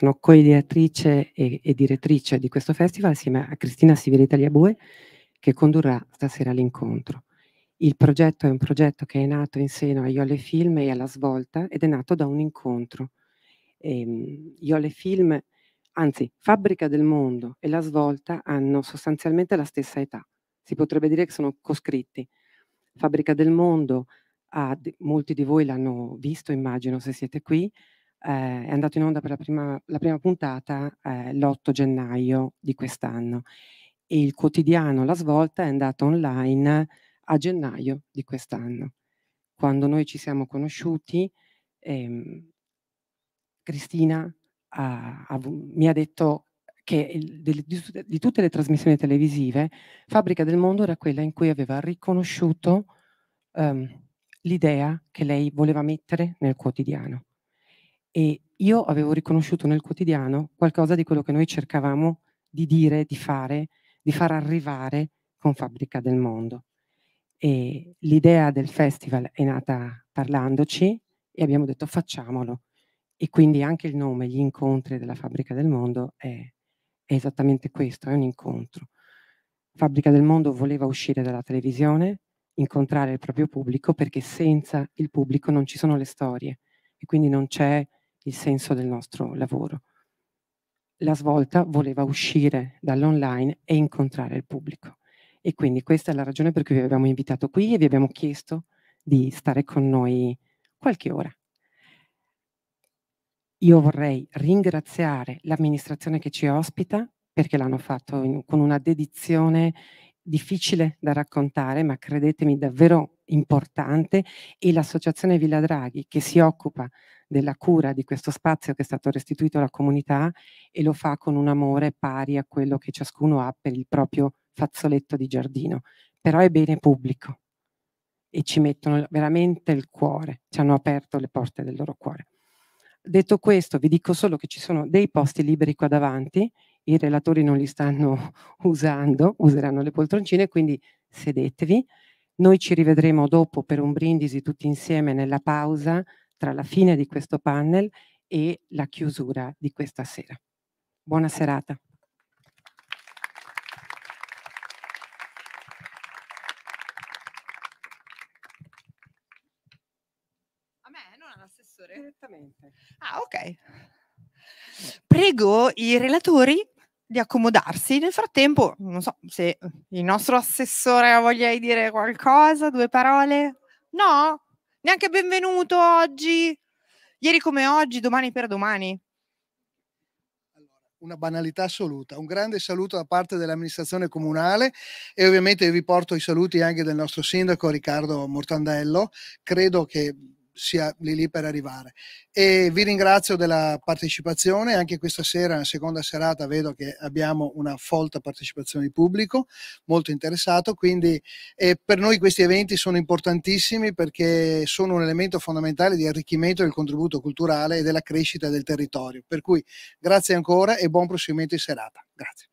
sono co-ideatrice e, e, direttrice di questo festival assieme a Cristina Siveri Bue che condurrà stasera l'incontro. Il progetto è un progetto che è nato in seno a Iole Film e alla Svolta ed è nato da un incontro. Ehm, Iole Film, anzi Fabbrica del Mondo e la Svolta hanno sostanzialmente la stessa età. Si potrebbe dire che sono coscritti. Fabbrica del Mondo, ah, molti di voi l'hanno visto, immagino, se siete qui, eh, è andato in onda per la prima, la prima puntata eh, l'8 gennaio di quest'anno e il quotidiano La Svolta è andato online a gennaio di quest'anno. Quando noi ci siamo conosciuti, ehm, Cristina ha, ha, mi ha detto che il, di, di, tutte le trasmissioni televisive, Fabbrica del Mondo era quella in cui aveva riconosciuto ehm, l'idea che lei voleva mettere nel quotidiano e io avevo riconosciuto nel quotidiano qualcosa di quello che noi cercavamo di dire, di fare, di far arrivare con Fabbrica del Mondo. E l'idea del festival è nata parlandoci e abbiamo detto facciamolo. E quindi anche il nome, gli incontri della Fabbrica del Mondo è, è esattamente questo, è un incontro. Fabbrica del Mondo voleva uscire dalla televisione, incontrare il proprio pubblico perché senza il pubblico non ci sono le storie e quindi non c'è il senso del nostro lavoro. La svolta voleva uscire dall'online e incontrare il pubblico. E quindi questa è la ragione per cui vi abbiamo invitato qui e vi abbiamo chiesto di stare con noi qualche ora. Io vorrei ringraziare l'amministrazione che ci ospita perché l'hanno fatto in, con una dedizione difficile da raccontare, ma credetemi davvero importante e l'associazione Villa Draghi che si occupa della cura di questo spazio che è stato restituito alla comunità e lo fa con un amore pari a quello che ciascuno ha per il proprio fazzoletto di giardino, però è bene pubblico e ci mettono veramente il cuore, ci hanno aperto le porte del loro cuore. Detto questo, vi dico solo che ci sono dei posti liberi qua davanti, i relatori non li stanno usando, useranno le poltroncine, quindi sedetevi. Noi ci rivedremo dopo per un brindisi tutti insieme nella pausa tra la fine di questo panel e la chiusura di questa sera. Buona serata. A me, non all'assessore? Ah, ok. Prego i relatori di accomodarsi. Nel frattempo, non so se eh, il nostro assessore voglia dire qualcosa, due parole. No, neanche benvenuto oggi. Ieri come oggi, domani per domani. Una banalità assoluta. Un grande saluto da parte dell'amministrazione comunale e ovviamente vi porto i saluti anche del nostro sindaco Riccardo Mortandello. Credo che sia lì lì per arrivare. E vi ringrazio della partecipazione, anche questa sera, nella seconda serata, vedo che abbiamo una folta partecipazione di pubblico, molto interessato, quindi eh, per noi questi eventi sono importantissimi perché sono un elemento fondamentale di arricchimento del contributo culturale e della crescita del territorio. Per cui grazie ancora e buon proseguimento di serata. Grazie.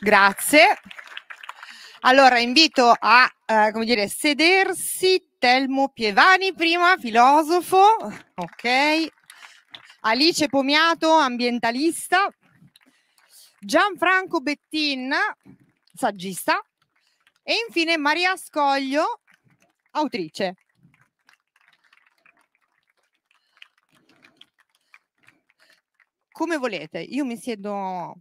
Grazie. Allora invito a eh, come dire, sedersi Telmo Pievani prima, filosofo, ok, Alice Pomiato, ambientalista, Gianfranco Bettin, saggista, e infine Maria Scoglio, autrice. Come volete, io mi siedo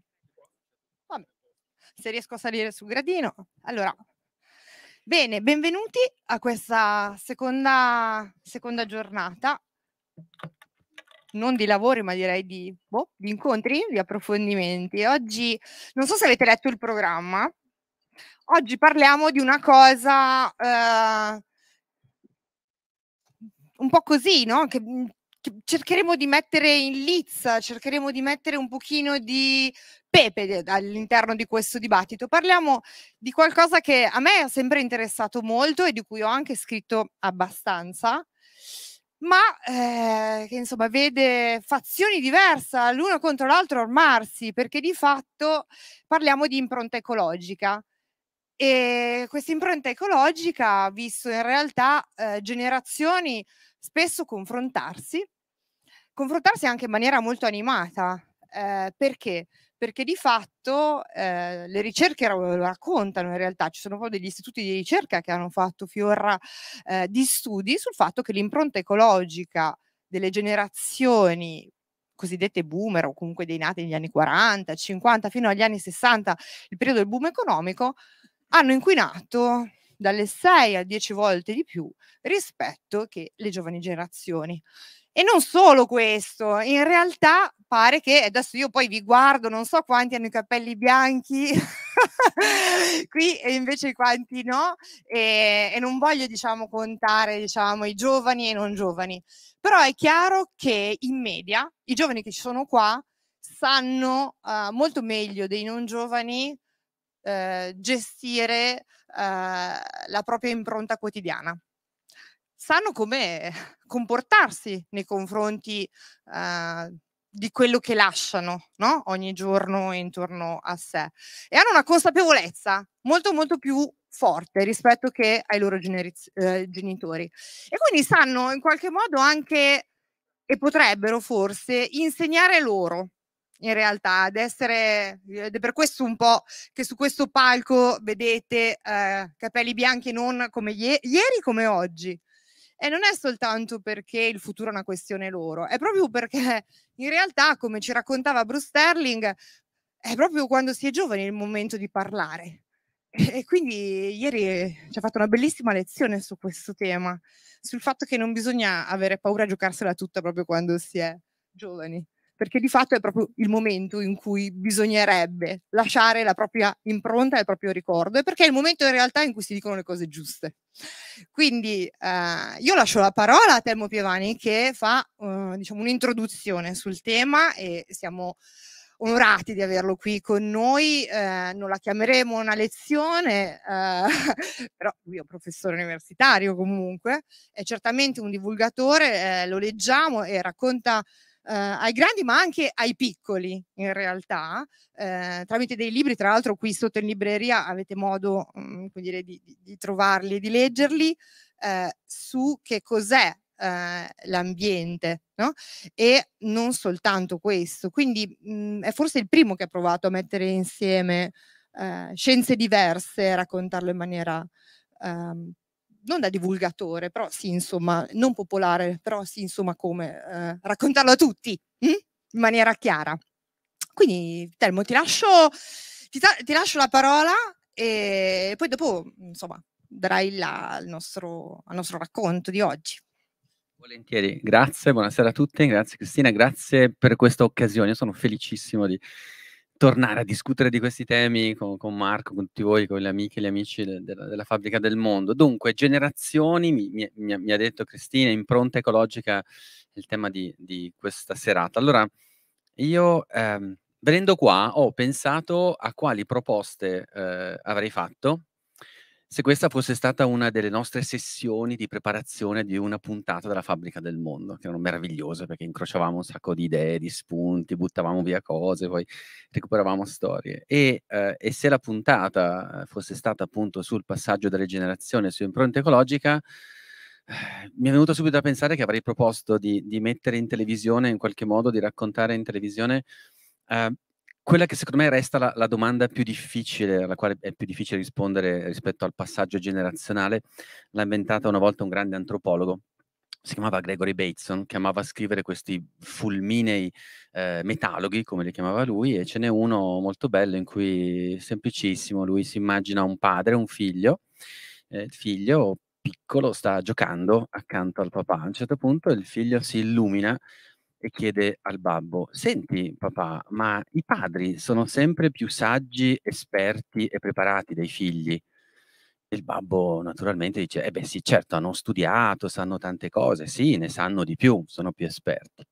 se riesco a salire sul gradino. Allora, bene, benvenuti a questa seconda, seconda giornata, non di lavori, ma direi di, boh, di incontri, di approfondimenti. Oggi, non so se avete letto il programma, oggi parliamo di una cosa eh, un po' così, no? Che, cercheremo di mettere in lizza, cercheremo di mettere un pochino di pepe eh, all'interno di questo dibattito. Parliamo di qualcosa che a me ha sempre interessato molto e di cui ho anche scritto abbastanza, ma eh, che insomma vede fazioni diverse l'una contro l'altra ormarsi, perché di fatto parliamo di impronta ecologica. E questa impronta ecologica ha visto in realtà eh, generazioni spesso confrontarsi, confrontarsi anche in maniera molto animata. Eh, perché? perché di fatto eh, le ricerche lo raccontano in realtà, ci sono proprio degli istituti di ricerca che hanno fatto fior eh, di studi sul fatto che l'impronta ecologica delle generazioni cosiddette boomer o comunque dei nati negli anni 40, 50 fino agli anni 60, il periodo del boom economico, hanno inquinato dalle 6 a 10 volte di più rispetto che le giovani generazioni. E non solo questo, in realtà pare che adesso io poi vi guardo, non so quanti hanno i capelli bianchi qui e invece quanti no, e, e non voglio diciamo contare diciamo, i giovani e i non giovani, però è chiaro che in media i giovani che ci sono qua sanno uh, molto meglio dei non giovani uh, gestire uh, la propria impronta quotidiana sanno come comportarsi nei confronti eh, di quello che lasciano no? ogni giorno intorno a sé e hanno una consapevolezza molto molto più forte rispetto che ai loro generiz- eh, genitori e quindi sanno in qualche modo anche e potrebbero forse insegnare loro in realtà ad essere ed è per questo un po' che su questo palco vedete eh, capelli bianchi non come ie- ieri come oggi e non è soltanto perché il futuro è una questione loro, è proprio perché in realtà, come ci raccontava Bruce Sterling, è proprio quando si è giovani il momento di parlare. E quindi ieri eh, ci ha fatto una bellissima lezione su questo tema, sul fatto che non bisogna avere paura a giocarsela tutta proprio quando si è giovani perché di fatto è proprio il momento in cui bisognerebbe lasciare la propria impronta e il proprio ricordo, e perché è il momento in realtà in cui si dicono le cose giuste. Quindi eh, io lascio la parola a Telmo Piovani che fa eh, diciamo, un'introduzione sul tema e siamo onorati di averlo qui con noi, eh, non la chiameremo una lezione, eh, però lui è un professore universitario comunque, è certamente un divulgatore, eh, lo leggiamo e racconta eh, ai grandi ma anche ai piccoli in realtà, eh, tramite dei libri, tra l'altro qui sotto in libreria avete modo mh, mm, dire, di, di, di trovarli, di leggerli, eh, su che cos'è eh, l'ambiente no? e non soltanto questo. Quindi mh, mm, è forse il primo che ha provato a mettere insieme eh, scienze diverse e raccontarlo in maniera ehm, non da divulgatore, però sì, insomma, non popolare, però sì, insomma, come eh, raccontarlo a tutti mh? Hm? in maniera chiara. Quindi, Telmo, ti lascio, ti, ti lascio la parola e poi dopo, insomma, darai la, il nostro, al nostro racconto di oggi. Volentieri, grazie, buonasera a tutti, grazie Cristina, grazie per questa occasione, Io sono felicissimo di tornare a discutere di questi temi con, con Marco, con tutti voi, con le amiche e gli amici de, de, della Fabbrica del Mondo. Dunque, generazioni, mi, mi, mi, ha detto Cristina, impronta ecologica è il tema di, di questa serata. Allora, io ehm, venendo qua ho pensato a quali proposte eh, avrei fatto se questa fosse stata una delle nostre sessioni di preparazione di una puntata della Fabbrica del Mondo, che erano meravigliose perché incrociavamo un sacco di idee, di spunti, buttavamo via cose, poi recuperavamo storie. E, eh, e se la puntata eh, fosse stata appunto sul passaggio delle generazioni, su impronta ecologica, eh, mi è venuto subito a pensare che avrei proposto di, di mettere in televisione, in qualche modo, di raccontare in televisione eh, quella che secondo me resta la, la, domanda più difficile, alla quale è più difficile rispondere rispetto al passaggio generazionale, l'ha inventata una volta un grande antropologo, si chiamava Gregory Bateson, che amava scrivere questi fulminei eh, metaloghi, come li chiamava lui, e ce n'è uno molto bello in cui, semplicissimo, lui si immagina un padre, un figlio, eh, il figlio piccolo sta giocando accanto al papà, a un certo punto il figlio si illumina e chiede al babbo, senti papà, ma i padri sono sempre più saggi, esperti e preparati dei figli? E il babbo naturalmente dice, eh beh sì, certo, hanno studiato, sanno tante cose, sì, ne sanno di più, sono più esperti.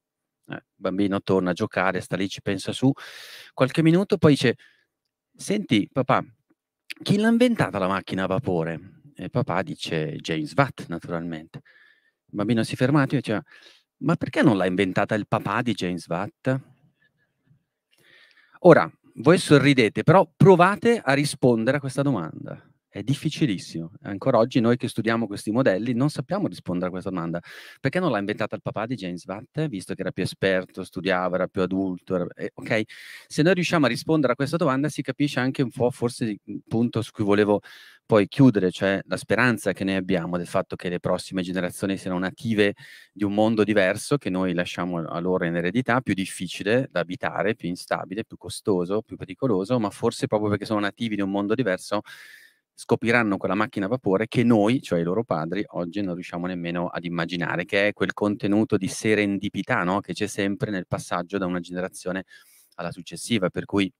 Eh, il bambino torna a giocare, sta lì, ci pensa su qualche minuto, poi dice, senti papà, chi l'ha inventata la macchina a vapore? E papà dice James Watt, naturalmente. Il bambino si è fermato e dice, ma perché non l'ha inventata il papà di James Watt? Ora, voi sorridete, però provate a rispondere a questa domanda. È difficilissimo. Ancora oggi noi che studiamo questi modelli non sappiamo rispondere a questa domanda. Perché non l'ha inventata il papà di James Watt, visto che era più esperto, studiava, era più adulto? Era... Eh, ok, se noi riusciamo a rispondere a questa domanda si capisce anche un po' forse il punto su cui volevo poi chiudere, cioè la speranza che noi abbiamo del fatto che le prossime generazioni siano native di un mondo diverso che noi lasciamo a loro in eredità, più difficile da abitare, più instabile, più costoso, più pericoloso, ma forse proprio perché sono nativi di un mondo diverso scopriranno quella macchina a vapore che noi, cioè i loro padri, oggi non riusciamo nemmeno ad immaginare, che è quel contenuto di serendipità no? che c'è sempre nel passaggio da una generazione alla successiva, per cui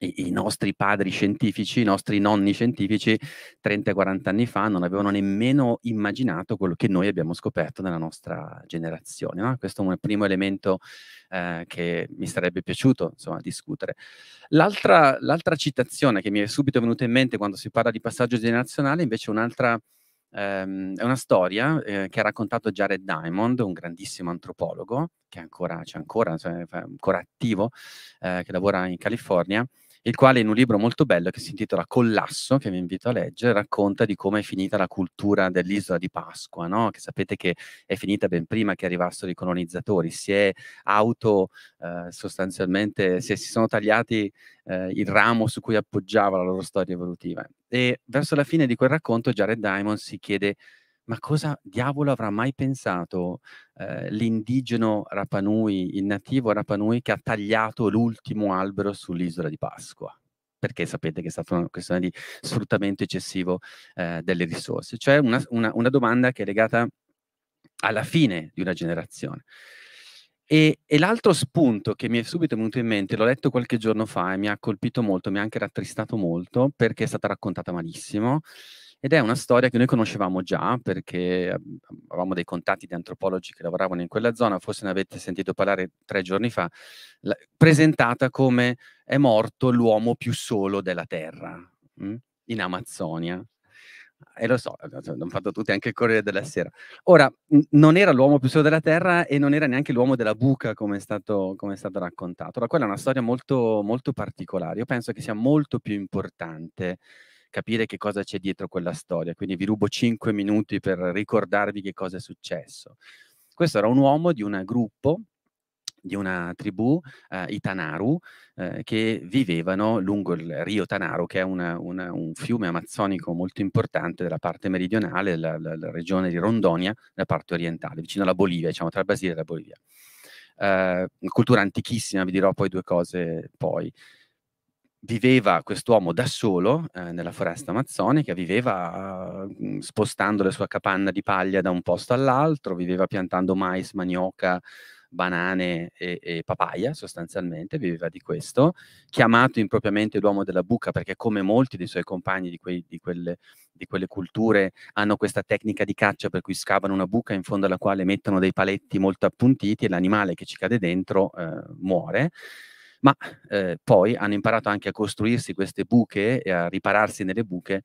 i, i, nostri padri scientifici, i nostri nonni scientifici 30-40 anni fa non avevano nemmeno immaginato quello che noi abbiamo scoperto nella nostra generazione. No? Questo è un primo elemento eh, che mi sarebbe piaciuto insomma, discutere. L'altra, l'altra citazione che mi è subito venuta in mente quando si parla di passaggio generazionale, invece è un'altra Um, è una storia eh, che ha raccontato Jared Diamond, un grandissimo antropologo che è ancora, cioè ancora, cioè, ancora attivo, eh, che lavora in California, il quale in un libro molto bello che si intitola Collasso, che vi invito a leggere, racconta di come è finita la cultura dell'isola di Pasqua, no? che sapete che è finita ben prima che arrivassero i colonizzatori, si è auto eh, sostanzialmente, si, si, sono tagliati eh, il ramo su cui appoggiava la loro storia evolutiva. E verso la fine di quel racconto Jared Diamond si chiede ma cosa diavolo avrà mai pensato eh, l'indigeno Rapanui, il nativo Rapanui che ha tagliato l'ultimo albero sull'isola di Pasqua? perché sapete che è stata una questione di sfruttamento eccessivo eh, delle risorse. Cioè una, una, una, domanda che è legata alla fine di una generazione. E, e, l'altro spunto che mi è subito venuto in mente, l'ho letto qualche giorno fa e mi ha colpito molto, mi ha anche rattristato molto perché è stata raccontata malissimo, ed è una storia che noi conoscevamo già perché ehm, avevamo dei contatti di antropologi che lavoravano in quella zona, forse ne avete sentito parlare tre giorni fa, la, presentata come è morto l'uomo più solo della Terra, mh? Mm, in Amazzonia. E lo so, l'hanno fatto tutti anche il Corriere della Sera. Ora, non era l'uomo più solo della Terra e non era neanche l'uomo della buca, come è stato, come è stato raccontato. Ora, quella è una storia molto, molto particolare. Io penso che sia molto più importante capire che cosa c'è dietro quella storia. Quindi vi rubo 5 minuti per ricordarvi che cosa è successo. Questo era un uomo di un gruppo di una tribù, eh, i Tanaru, eh, che vivevano lungo il rio Tanaru, che è una, una, un fiume amazzonico molto importante della parte meridionale, la, la, la regione di Rondonia, la parte orientale, vicino alla Bolivia, diciamo tra il Brasile e la Bolivia. Eh, cultura antichissima, vi dirò poi due cose poi viveva quest'uomo da solo eh, nella foresta amazzonica, viveva eh, spostando la sua capanna di paglia da un posto all'altro, viveva piantando mais, manioca, banane e, e papaya sostanzialmente, viveva di questo, chiamato impropriamente l'uomo della buca perché come molti dei suoi compagni di, quei, di, quelle, di quelle culture hanno questa tecnica di caccia per cui scavano una buca in fondo alla quale mettono dei paletti molto appuntiti e l'animale che ci cade dentro eh, muore ma eh, poi hanno imparato anche a costruirsi queste buche e a ripararsi nelle buche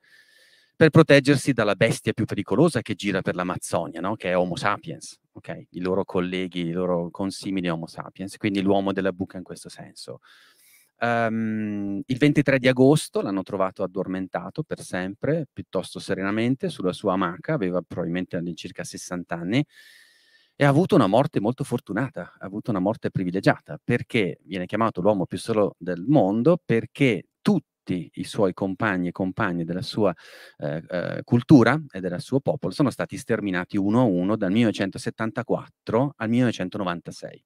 per proteggersi dalla bestia più pericolosa che gira per l'Amazzonia, no? che è Homo sapiens, okay? i loro colleghi, i loro consimili Homo sapiens, quindi l'uomo della buca in questo senso. Um, il 23 di agosto l'hanno trovato addormentato per sempre, piuttosto serenamente, sulla sua amaca, aveva probabilmente all'incirca 60 anni, e ha avuto una morte molto fortunata, ha avuto una morte privilegiata, perché viene chiamato l'uomo più solo del mondo, perché tutti i suoi compagni e compagne della sua eh, eh, cultura e del suo popolo sono stati sterminati uno a uno dal 1974 al 1996.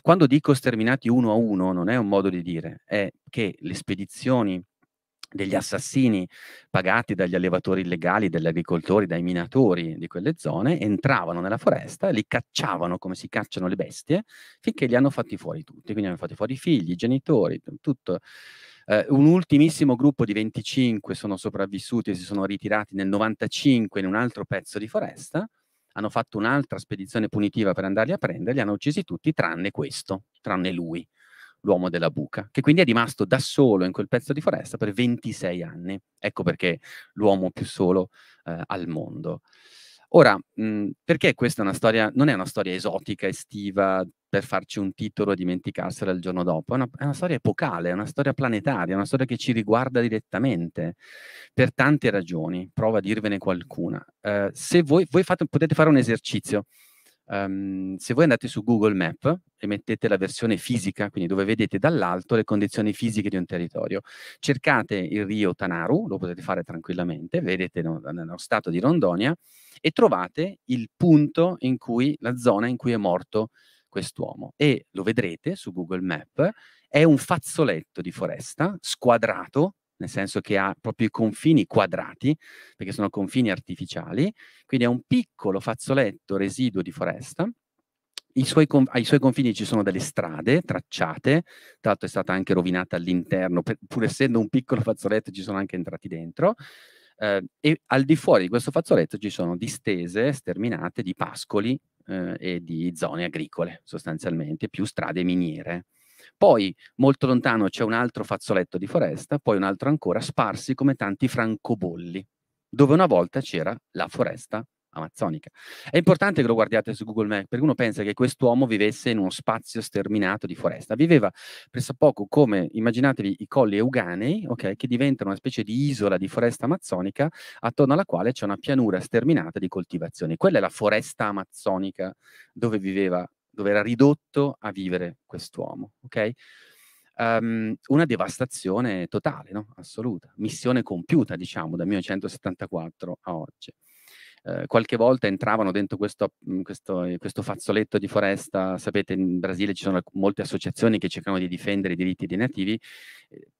Quando dico sterminati uno a uno non è un modo di dire, è che le spedizioni degli assassini pagati dagli allevatori illegali, dagli agricoltori, dai minatori di quelle zone, entravano nella foresta, li cacciavano come si cacciano le bestie, finché li hanno fatti fuori tutti. Quindi hanno fatti fuori i figli, i genitori, tutto. Uh, un ultimissimo gruppo di 25 sono sopravvissuti e si sono ritirati nel 95 in un altro pezzo di foresta. Hanno fatto un'altra spedizione punitiva per andarli a prenderli, hanno uccisi tutti tranne questo, tranne lui l'uomo della buca, che quindi è rimasto da solo in quel pezzo di foresta per 26 anni. Ecco perché l'uomo più solo eh, al mondo. Ora, mh, mm, perché questa è una storia, non è una storia esotica, estiva, per farci un titolo e dimenticarsela il giorno dopo, è una, è una storia epocale, è una storia planetaria, è una storia che ci riguarda direttamente, per tante ragioni, provo a dirvene qualcuna. Eh, se voi, voi fate, potete fare un esercizio, Um, se voi andate su Google Map e mettete la versione fisica, quindi dove vedete dall'alto le condizioni fisiche di un territorio, cercate il rio Tanaru, lo potete fare tranquillamente, vedete nello, nello stato di Rondonia, e trovate il punto in cui, la zona in cui è morto quest'uomo. E lo vedrete su Google Map, è un fazzoletto di foresta squadrato, nel senso che ha proprio i confini quadrati, perché sono confini artificiali, quindi è un piccolo fazzoletto residuo di foresta. Suoi, ai suoi confini ci sono delle strade tracciate, tra l'altro è stata anche rovinata all'interno, pur essendo un piccolo fazzoletto ci sono anche entrati dentro, eh, e al di fuori di questo fazzoletto ci sono distese sterminate di pascoli eh, e di zone agricole sostanzialmente, più strade miniere. Poi, molto lontano, c'è un altro fazzoletto di foresta, poi un altro ancora, sparsi come tanti francobolli, dove una volta c'era la foresta amazzonica. È importante che lo guardiate su Google Maps, perché uno pensa che quest'uomo vivesse in uno spazio sterminato di foresta. Viveva pressappoco come, immaginatevi, i colli euganei, okay, che diventano una specie di isola di foresta amazzonica, attorno alla quale c'è una pianura sterminata di coltivazioni. Quella è la foresta amazzonica dove viveva dove era ridotto a vivere quest'uomo. Okay? Um, una devastazione totale, no? assoluta, missione compiuta, diciamo, dal 1974 a oggi. Eh, qualche volta entravano dentro questo, questo, eh, questo, fazzoletto di foresta, sapete in Brasile ci sono molte associazioni che cercano di difendere i diritti dei nativi,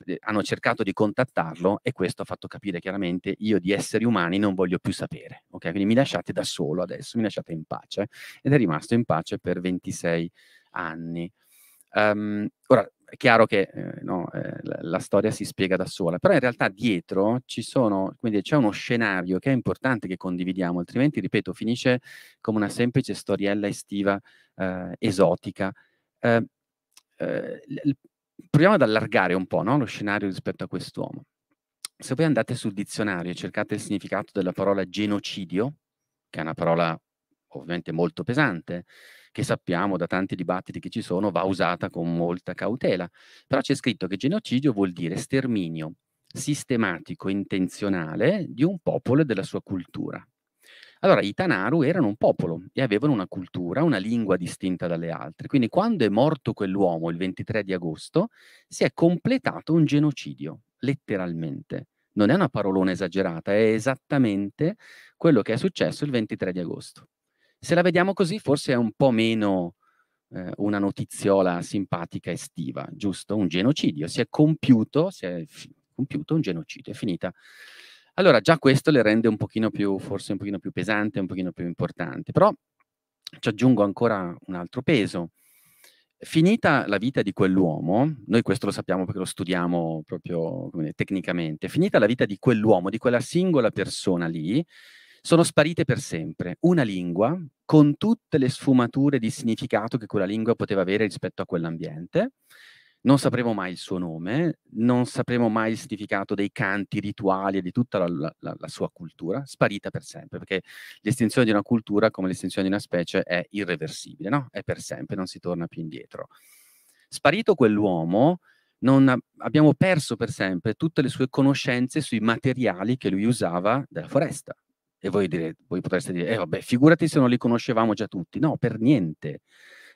eh, hanno cercato di contattarlo e questo ha fatto capire chiaramente io di esseri umani non voglio più sapere, ok? Quindi mi lasciate da solo adesso, mi lasciate in pace ed è rimasto in pace per 26 anni. Um, ora, è chiaro che eh, no, eh, la, la, storia si spiega da sola, però in realtà dietro ci sono, quindi, c'è uno scenario che è importante che condividiamo, altrimenti, ripeto, finisce come una semplice storiella estiva eh, esotica. Eh, eh, proviamo ad allargare un po' no, lo scenario rispetto a quest'uomo. Se voi andate sul dizionario e cercate il significato della parola genocidio, che è una parola ovviamente molto pesante, che sappiamo da tanti dibattiti che ci sono, va usata con molta cautela. Però c'è scritto che genocidio vuol dire sterminio sistematico, intenzionale di un popolo e della sua cultura. Allora, i Tanaru erano un popolo e avevano una cultura, una lingua distinta dalle altre. Quindi quando è morto quell'uomo il 23 di agosto, si è completato un genocidio, letteralmente. Non è una parolona esagerata, è esattamente quello che è successo il 23 di agosto. Se la vediamo così, forse è un po' meno eh, una notiziola simpatica estiva, giusto? Un genocidio. Si è compiuto, si è f- compiuto un genocidio, è finita. Allora, già questo le rende un pochino più, forse un pochino più pesante, un pochino più importante. Però ci aggiungo ancora un altro peso. Finita la vita di quell'uomo, noi questo lo sappiamo perché lo studiamo proprio dire, tecnicamente, finita la vita di quell'uomo, di quella singola persona lì, sono sparite per sempre. Una lingua con tutte le sfumature di significato che quella lingua poteva avere rispetto a quell'ambiente. Non sapremo mai il suo nome, non sapremo mai il significato dei canti rituali e di tutta la, la, la sua cultura, sparita per sempre, perché l'estinzione di una cultura, come l'estinzione di una specie, è irreversibile, no? È per sempre, non si torna più indietro. Sparito quell'uomo, non abbiamo perso per sempre tutte le sue conoscenze sui materiali che lui usava della foresta, e voi, dire, voi potreste dire, eh vabbè, figurati se non li conoscevamo già tutti. No, per niente.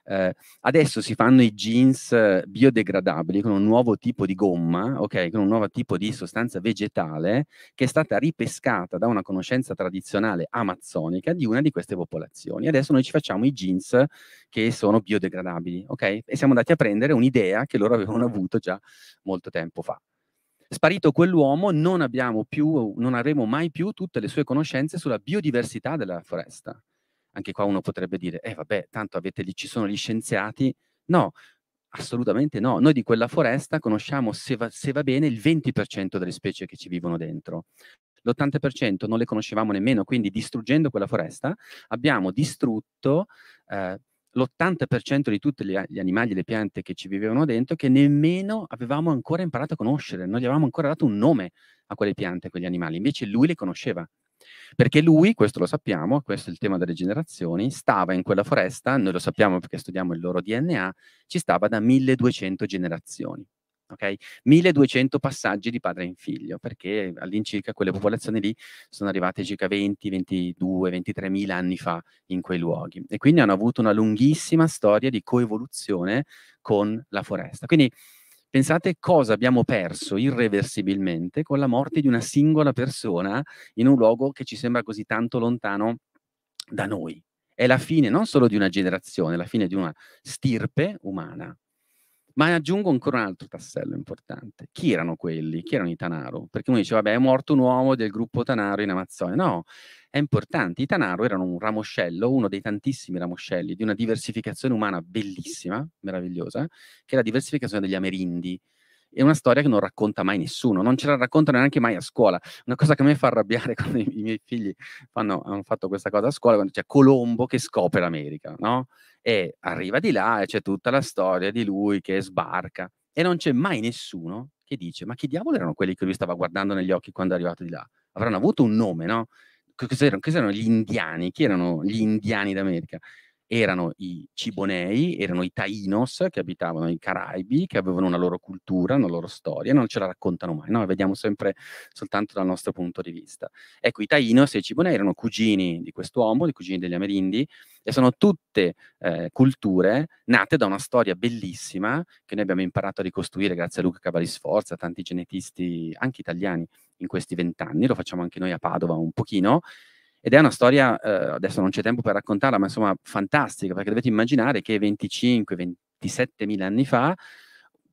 Eh, adesso si fanno i jeans eh, biodegradabili con un nuovo tipo di gomma, okay, con un nuovo tipo di sostanza vegetale che è stata ripescata da una conoscenza tradizionale amazzonica di una di queste popolazioni. Adesso noi ci facciamo i jeans che sono biodegradabili, okay? E siamo andati a prendere un'idea che loro avevano avuto già molto tempo fa. Sparito quell'uomo non abbiamo più, non avremo mai più tutte le sue conoscenze sulla biodiversità della foresta. Anche qua uno potrebbe dire, eh vabbè, tanto avete lì, ci sono gli scienziati. No, assolutamente no. Noi di quella foresta conosciamo, se va, se va bene, il 20% delle specie che ci vivono dentro l'80% non le conoscevamo nemmeno, quindi distruggendo quella foresta abbiamo distrutto eh, l'80% di tutti gli animali e le piante che ci vivevano dentro che nemmeno avevamo ancora imparato a conoscere, non gli avevamo ancora dato un nome a quelle piante, a quegli animali, invece lui le conosceva. Perché lui, questo lo sappiamo, questo è il tema delle generazioni, stava in quella foresta, noi lo sappiamo perché studiamo il loro DNA, ci stava da 1200 generazioni ok? 1200 passaggi di padre in figlio, perché all'incirca quelle popolazioni lì sono arrivate circa 20, 22, 23 mila anni fa in quei luoghi e quindi hanno avuto una lunghissima storia di coevoluzione con la foresta. Quindi pensate cosa abbiamo perso irreversibilmente con la morte di una singola persona in un luogo che ci sembra così tanto lontano da noi. È la fine non solo di una generazione, è la fine di una stirpe umana. Ma aggiungo ancora un altro tassello importante. Chi erano quelli? Chi erano i Tanaro? Perché uno dice, vabbè, è morto un uomo del gruppo Tanaro in Amazzonia. No, è importante. I Tanaro erano un ramoscello, uno dei tantissimi ramoscelli, di una diversificazione umana bellissima, meravigliosa, che è la diversificazione degli Amerindi è una storia che non racconta mai nessuno, non ce la raccontano neanche mai a scuola. Una cosa che a me fa arrabbiare quando i, i miei figli fanno, hanno fatto questa cosa a scuola, quando c'è Colombo che scopre l'America, no? E arriva di là e c'è tutta la storia di lui che sbarca e non c'è mai nessuno che dice ma chi diavolo erano quelli che lui stava guardando negli occhi quando è arrivato di là? Avranno avuto un nome, no? Cos'erano, cos'erano gli indiani? Chi erano gli indiani d'America? erano i Cibonei, erano i Tainos che abitavano i Caraibi, che avevano una loro cultura, una loro storia, non ce la raccontano mai, noi vediamo sempre soltanto dal nostro punto di vista. Ecco, i Tainos e i Cibonei erano cugini di quest'uomo, di cugini degli Amerindi, e sono tutte eh, culture nate da una storia bellissima che noi abbiamo imparato a ricostruire grazie a Luca Cavalisforza, a tanti genetisti anche italiani in questi vent'anni, lo facciamo anche noi a Padova un pochino, ed è una storia, eh, adesso non c'è tempo per raccontarla, ma insomma fantastica, perché dovete immaginare che 25-27 mila anni fa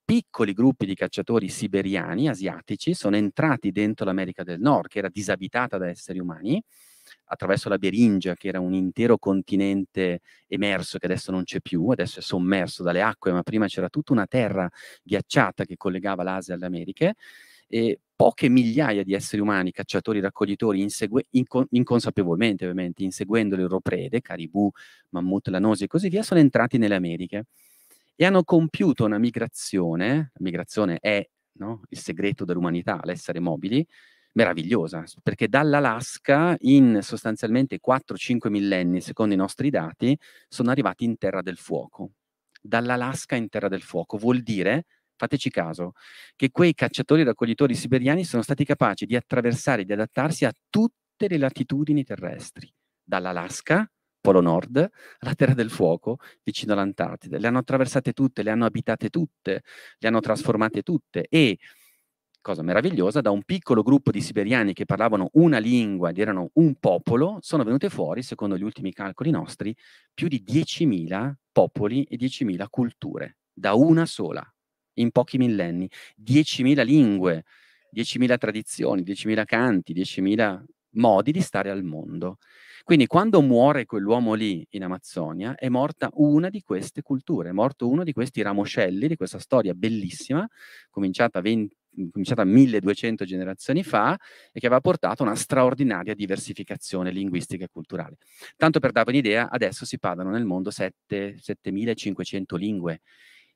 piccoli gruppi di cacciatori siberiani, asiatici, sono entrati dentro l'America del Nord, che era disabitata da esseri umani, attraverso la Beringia, che era un intero continente emerso, che adesso non c'è più, adesso è sommerso dalle acque, ma prima c'era tutta una terra ghiacciata che collegava l'Asia alle Americhe, e poche migliaia di esseri umani, cacciatori, raccoglitori, insegue, inco, inconsapevolmente ovviamente, inseguendo le loro prede, caribù, mammut, lanosi e così via, sono entrati nelle Americhe e hanno compiuto una migrazione, la migrazione è no, il segreto dell'umanità, l'essere mobili, meravigliosa, perché dall'Alaska in sostanzialmente 4-5 millenni, secondo i nostri dati, sono arrivati in Terra del Fuoco. Dall'Alaska in Terra del Fuoco vuol dire fateci caso, che quei cacciatori e raccoglitori siberiani sono stati capaci di attraversare, e di adattarsi a tutte le latitudini terrestri, dall'Alaska, Polo Nord, alla Terra del Fuoco, vicino all'Antartide. Le hanno attraversate tutte, le hanno abitate tutte, le hanno trasformate tutte e cosa meravigliosa, da un piccolo gruppo di siberiani che parlavano una lingua ed erano un popolo, sono venute fuori, secondo gli ultimi calcoli nostri, più di 10.000 popoli e 10.000 culture, da una sola in pochi millenni, 10.000 lingue, 10.000 tradizioni, 10.000 canti, 10.000 modi di stare al mondo. Quindi quando muore quell'uomo lì in Amazzonia è morta una di queste culture, è morto uno di questi ramoscelli di questa storia bellissima, cominciata, 20, cominciata 1200 generazioni fa e che aveva portato a una straordinaria diversificazione linguistica e culturale. Tanto per darvi un'idea, adesso si parlano nel mondo 7, 7500 lingue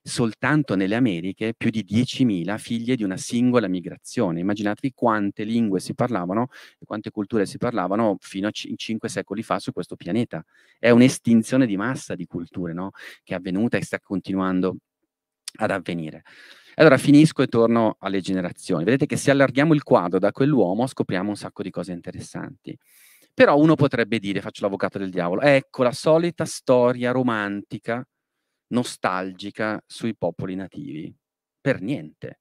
soltanto nelle Americhe più di 10.000 figlie di una singola migrazione. Immaginatevi quante lingue si parlavano e quante culture si parlavano fino a c- 5 secoli fa su questo pianeta. È un'estinzione di massa di culture no? che è avvenuta e sta continuando ad avvenire. Allora finisco e torno alle generazioni. Vedete che se allarghiamo il quadro da quell'uomo scopriamo un sacco di cose interessanti. Però uno potrebbe dire, faccio l'avvocato del diavolo, ecco la solita storia romantica nostalgica sui popoli nativi. Per niente.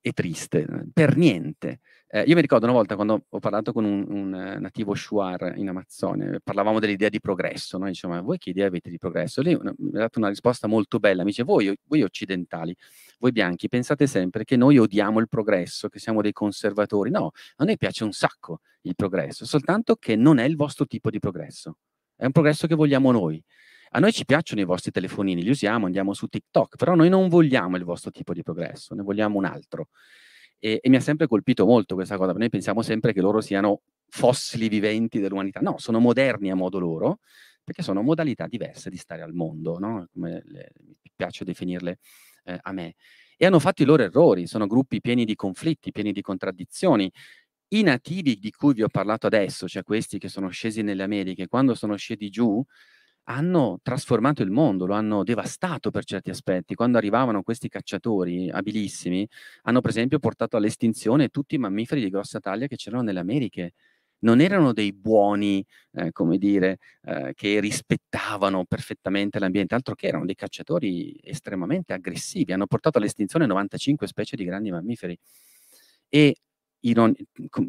E triste, eh, per niente. Eh, io mi ricordo una volta quando ho parlato con un, un eh, nativo Shuar in Amazzonia, parlavamo dell'idea di progresso, noi dicevamo, ma voi che idea avete di progresso? E lei mi ha dato una risposta molto bella, mi dice, voi, voi occidentali, voi bianchi, pensate sempre che noi odiamo il progresso, che siamo dei conservatori. No, a noi piace un sacco il progresso, soltanto che non è il vostro tipo di progresso, è un progresso che vogliamo noi. A noi ci piacciono i vostri telefonini, li usiamo, andiamo su TikTok, però noi non vogliamo il vostro tipo di progresso, ne vogliamo un altro. E, e mi ha sempre colpito molto questa cosa, noi pensiamo sempre che loro siano fossili viventi dell'umanità, no, sono moderni a modo loro, perché sono modalità diverse di stare al mondo, no? come le, piace definirle eh, a me. E hanno fatto i loro errori, sono gruppi pieni di conflitti, pieni di contraddizioni. I nativi di cui vi ho parlato adesso, cioè questi che sono scesi nelle Americhe, quando sono scesi giù, hanno trasformato il mondo, lo hanno devastato per certi aspetti. Quando arrivavano questi cacciatori abilissimi, hanno per esempio portato all'estinzione tutti i mammiferi di grossa taglia che c'erano nelle Americhe. Non erano dei buoni, eh, come dire, eh, che rispettavano perfettamente l'ambiente, altro che erano dei cacciatori estremamente aggressivi, hanno portato all'estinzione 95 specie di grandi mammiferi. E iron-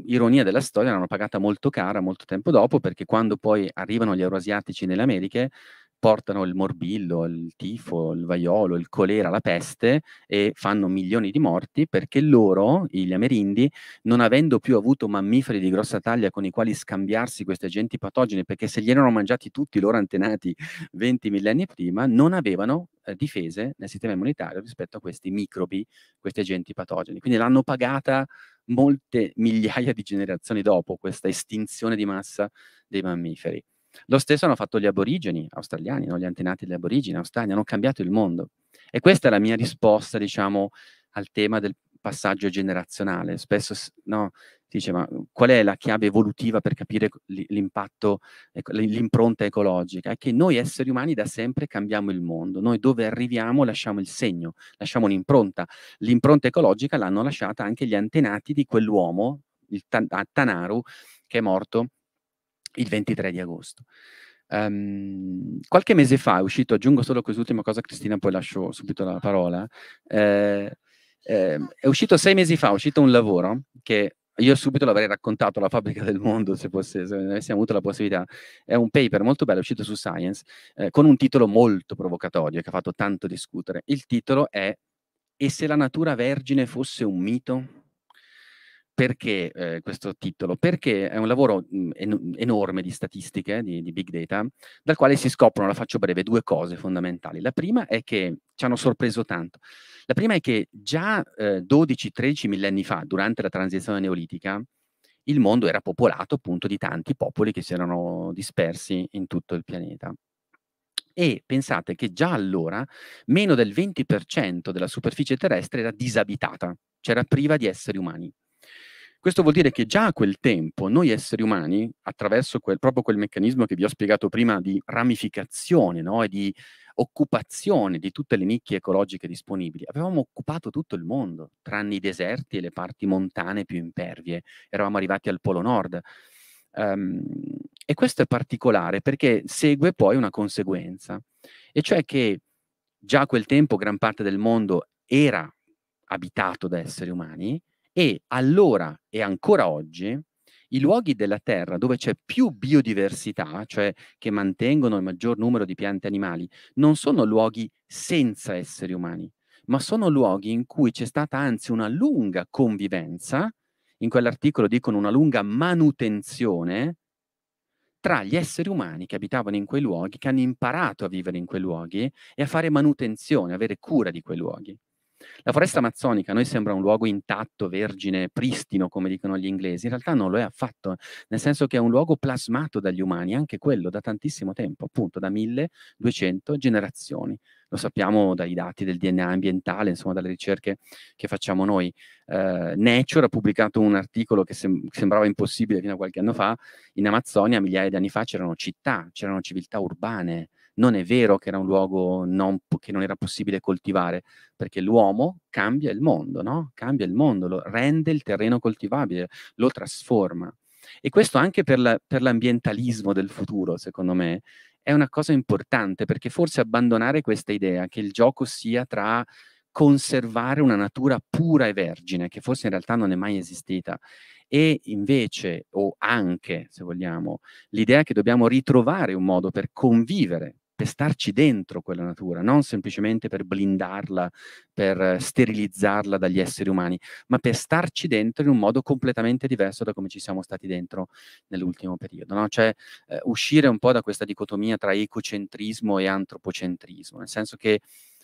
ironia della storia, l'hanno pagata molto cara molto tempo dopo, perché quando poi arrivano gli euroasiatici nelle Americhe, portano il morbillo, il tifo, il vaiolo, il colera, la peste e fanno milioni di morti perché loro, gli amerindi, non avendo più avuto mammiferi di grossa taglia con i quali scambiarsi questi agenti patogeni, perché se li erano mangiati tutti i loro antenati 20 millenni prima, non avevano eh, difese nel sistema immunitario rispetto a questi microbi, questi agenti patogeni. Quindi l'hanno pagata molte migliaia di generazioni dopo questa estinzione di massa dei mammiferi. Lo stesso hanno fatto gli aborigeni australiani, no? gli antenati degli aborigeni australiani, hanno cambiato il mondo. E questa è la mia risposta, diciamo, al tema del passaggio generazionale. Spesso no, si dice, ma qual è la chiave evolutiva per capire l'impatto, l'impronta ecologica? È che noi esseri umani da sempre cambiamo il mondo, noi dove arriviamo lasciamo il segno, lasciamo un'impronta. L'impronta ecologica l'hanno lasciata anche gli antenati di quell'uomo, il Tanaru, che è morto il 23 di agosto. Um, qualche mese fa è uscito, aggiungo solo quest'ultima cosa Cristina, poi lascio subito la parola, eh, eh, è uscito sei mesi fa, è uscito un lavoro che io subito l'avrei raccontato alla fabbrica del mondo se, fosse, se avessimo avuto la possibilità. È un paper molto bello è uscito su Science eh, con un titolo molto provocatorio che ha fatto tanto discutere. Il titolo è E se la natura vergine fosse un mito? Perché eh, questo titolo? Perché è un lavoro mh, mm, en- enorme di statistiche, di, di, big data, dal quale si scoprono, la faccio breve, due cose fondamentali. La prima è che ci hanno sorpreso tanto. La prima è che già eh, 12-13 millenni fa, durante la transizione neolitica, il mondo era popolato appunto di tanti popoli che si erano dispersi in tutto il pianeta e pensate che già allora meno del 20% della superficie terrestre era disabitata, cioè era priva di esseri umani. Questo vuol dire che già a quel tempo noi esseri umani, attraverso quel, proprio quel meccanismo che vi ho spiegato prima di ramificazione no? e di occupazione di tutte le nicchie ecologiche disponibili, avevamo occupato tutto il mondo, tranne i deserti e le parti montane più impervie. Eravamo arrivati al Polo Nord. Um, e questo è particolare perché segue poi una conseguenza, e cioè che già a quel tempo gran parte del mondo era abitato da esseri umani, e allora e ancora oggi i luoghi della Terra dove c'è più biodiversità, cioè che mantengono il maggior numero di piante e animali, non sono luoghi senza esseri umani, ma sono luoghi in cui c'è stata anzi una lunga convivenza, in quell'articolo dicono una lunga manutenzione, tra gli esseri umani che abitavano in quei luoghi, che hanno imparato a vivere in quei luoghi e a fare manutenzione, avere cura di quei luoghi. La foresta amazzonica a noi sembra un luogo intatto, vergine, pristino, come dicono gli inglesi, in realtà non lo è affatto, nel senso che è un luogo plasmato dagli umani, anche quello da tantissimo tempo, appunto da 1200 generazioni. Lo sappiamo dai dati del DNA ambientale, insomma dalle ricerche che facciamo noi. Eh, Nature ha pubblicato un articolo che sem- sembrava impossibile fino a qualche anno fa, in Amazzonia migliaia di anni fa c'erano città, c'erano civiltà urbane, non è vero che era un luogo non, che non era possibile coltivare, perché l'uomo cambia il mondo, no? cambia il mondo, lo, rende il terreno coltivabile, lo trasforma. E questo anche per, la, per l'ambientalismo del futuro, secondo me, è una cosa importante, perché forse abbandonare questa idea che il gioco sia tra conservare una natura pura e vergine, che forse in realtà non è mai esistita, e invece, o anche, se vogliamo, l'idea che dobbiamo ritrovare un modo per convivere per starci dentro quella natura, non semplicemente per blindarla, per sterilizzarla dagli esseri umani, ma per starci dentro in un modo completamente diverso da come ci siamo stati dentro nell'ultimo periodo. No? Cioè eh, uscire un po' da questa dicotomia tra ecocentrismo e antropocentrismo, nel senso che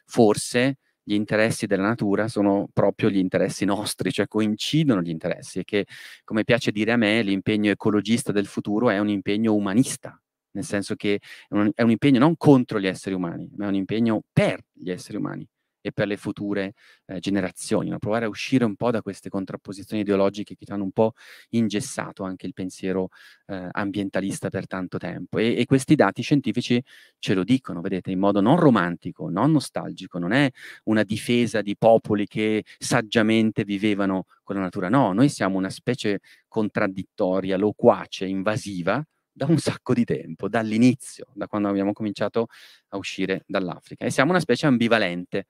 forse gli interessi della natura sono proprio gli interessi nostri, cioè coincidono gli interessi e che, come piace dire a me, l'impegno ecologista del futuro è un impegno umanista, nel senso che è un, è un, impegno non contro gli esseri umani, ma è un impegno per gli esseri umani e per le future eh, generazioni, no? provare a uscire un po' da queste contrapposizioni ideologiche che hanno un po' ingessato anche il pensiero eh, ambientalista per tanto tempo. E, e, questi dati scientifici ce lo dicono, vedete, in modo non romantico, non nostalgico, non è una difesa di popoli che saggiamente vivevano con la natura, no, noi siamo una specie contraddittoria, loquace, invasiva, da un sacco di tempo, dall'inizio, da quando abbiamo cominciato a uscire dall'Africa. E siamo una specie ambivalente.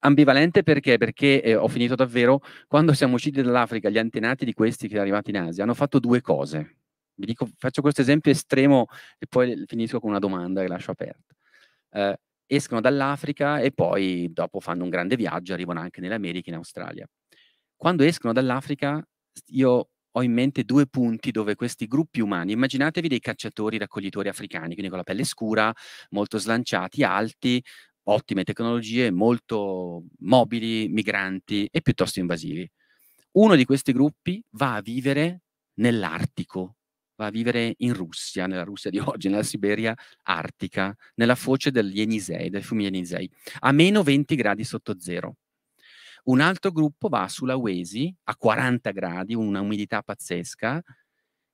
Ambivalente perché? Perché eh, ho finito davvero, quando siamo usciti dall'Africa, gli antenati di questi che sono arrivati in Asia hanno fatto due cose. Vi dico, faccio questo esempio estremo e poi finisco con una domanda che lascio aperta. Eh, escono dall'Africa e poi dopo fanno un grande viaggio, arrivano anche nell'America e in Australia. Quando escono dall'Africa, io ho in mente due punti dove questi gruppi umani, immaginatevi dei cacciatori raccoglitori africani, quindi con la pelle scura, molto slanciati, alti, ottime tecnologie, molto mobili, migranti e piuttosto invasivi. Uno di questi gruppi va a vivere nell'Artico, va a vivere in Russia, nella Russia di oggi, nella Siberia artica, nella foce degli Yenisei, del fiume Yenisei, a meno 20 gradi sotto zero. Un altro gruppo va sull'Awesi a 40 gradi, una umidità pazzesca.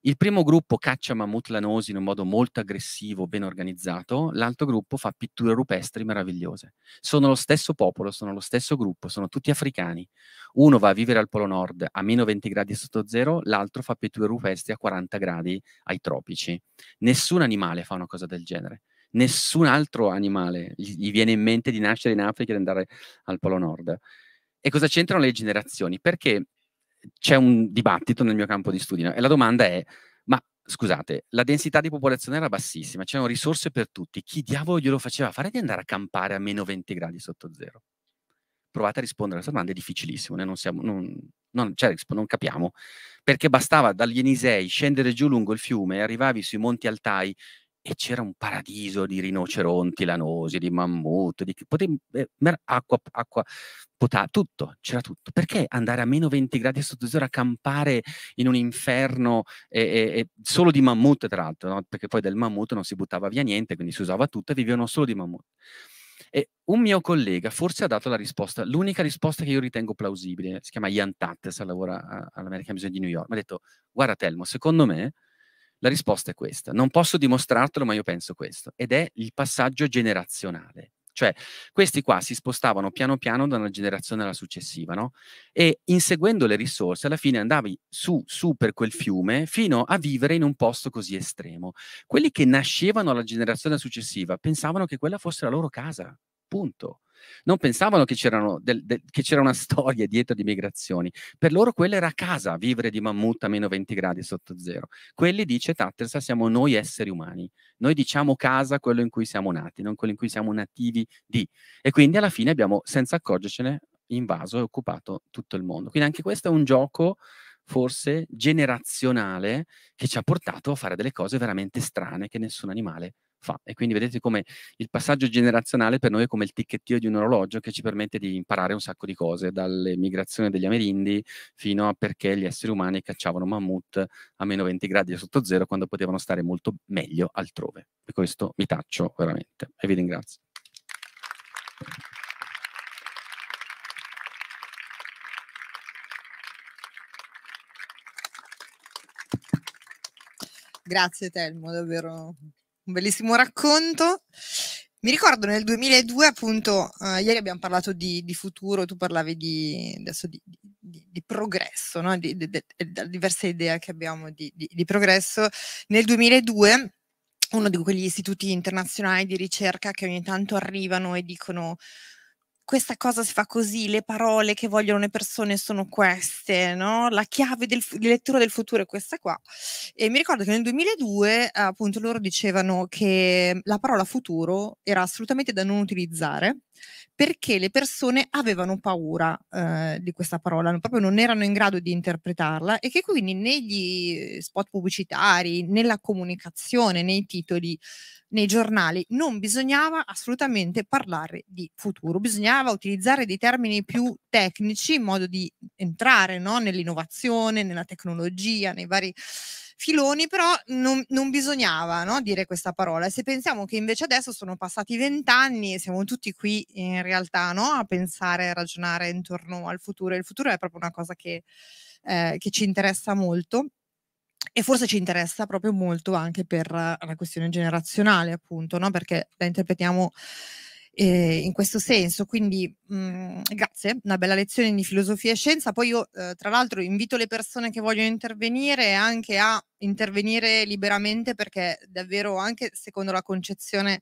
Il primo gruppo caccia mammut lanosi in un modo molto aggressivo, ben organizzato, l'altro gruppo fa pitture rupestri meravigliose. Sono lo stesso popolo, sono lo stesso gruppo, sono tutti africani. Uno va a vivere al Polo Nord a meno 20 gradi sotto zero, l'altro fa pitture rupestri a 40 gradi ai tropici. Nessun animale fa una cosa del genere nessun altro animale gli viene in mente di nascere in Africa e di andare al Polo Nord. E cosa c'entrano le generazioni? Perché c'è un dibattito nel mio campo di studio e la domanda è, ma scusate, la densità di popolazione era bassissima, c'erano risorse per tutti, chi diavolo glielo faceva fare di andare a campare a meno 20 gradi sotto zero? Provate a rispondere a questa domanda, è difficilissimo, noi eh, non, siamo, non, non, cioè, non capiamo, perché bastava dagli Enisei scendere giù lungo il fiume, arrivavi sui monti Altai, e c'era un paradiso di rinoceronti lanosi, di mammut, di potevi, eh, acqua, acqua potata, tutto, c'era tutto. Perché andare a meno 20 gradi sotto zero a campare in un inferno e, e, e solo di mammut, tra l'altro, no? perché poi del mammut non si buttava via niente, quindi si usava tutto e vivevano solo di mammut. E un mio collega forse ha dato la risposta, l'unica risposta che io ritengo plausibile, si chiama Ian Tattes, lavora all'American Museum di New York, mi ha detto, guarda Telmo, secondo me la risposta è questa. Non posso dimostrartelo, ma io penso questo. Ed è il passaggio generazionale. Cioè, questi qua si spostavano piano piano da una generazione alla successiva, no? E inseguendo le risorse, alla fine andavi su, su per quel fiume fino a vivere in un posto così estremo. Quelli che nascevano alla generazione successiva pensavano che quella fosse la loro casa, punto non pensavano che, del, del, che, c'era una storia dietro di migrazioni. Per loro quella era casa, vivere di mammut a meno 20 gradi sotto zero. Quelli, dice Tattersa, siamo noi esseri umani. Noi diciamo casa quello in cui siamo nati, non quello in cui siamo nativi di. E quindi alla fine abbiamo, senza accorgercene, invaso e occupato tutto il mondo. Quindi anche questo è un gioco forse generazionale che ci ha portato a fare delle cose veramente strane che nessun animale fa. E quindi vedete come il passaggio generazionale per noi è come il ticchettio di un orologio che ci permette di imparare un sacco di cose, dalle migrazioni degli amerindi fino a perché gli esseri umani cacciavano mammut a meno 20 gradi sotto zero quando potevano stare molto meglio altrove. Per questo mi taccio veramente e vi ringrazio. Grazie Telmo, davvero un bellissimo racconto. Mi ricordo nel 2002, appunto, eh, ieri abbiamo parlato di, di, futuro, tu parlavi di, adesso di, di, di progresso, no? di, diverse idee che abbiamo di progresso. Nel 2002 uno di quegli istituti internazionali di ricerca che ogni tanto arrivano e dicono questa cosa si fa così, le parole che vogliono le persone sono queste, no? la chiave del, di lettura del futuro è questa qua. E mi ricordo che nel 2002 appunto loro dicevano che la parola futuro era assolutamente da non utilizzare perché le persone avevano paura eh, di questa parola, proprio non erano in grado di interpretarla e che quindi negli spot pubblicitari, nella comunicazione, nei titoli nei giornali non bisognava assolutamente parlare di futuro, bisognava utilizzare dei termini più tecnici in modo di entrare no? nell'innovazione, nella tecnologia, nei vari filoni, però non, non bisognava no? dire questa parola. se pensiamo che invece adesso sono passati vent'anni e siamo tutti qui in realtà no? a pensare, e ragionare intorno al futuro, il futuro è proprio una cosa che, eh, che ci interessa molto e forse ci interessa proprio molto anche per la questione generazionale, appunto, no? perché la interpretiamo eh, in questo senso. Quindi mh, mm, grazie, una bella lezione di filosofia e scienza. Poi io eh, tra l'altro invito le persone che vogliono intervenire anche a intervenire liberamente perché davvero anche secondo la concezione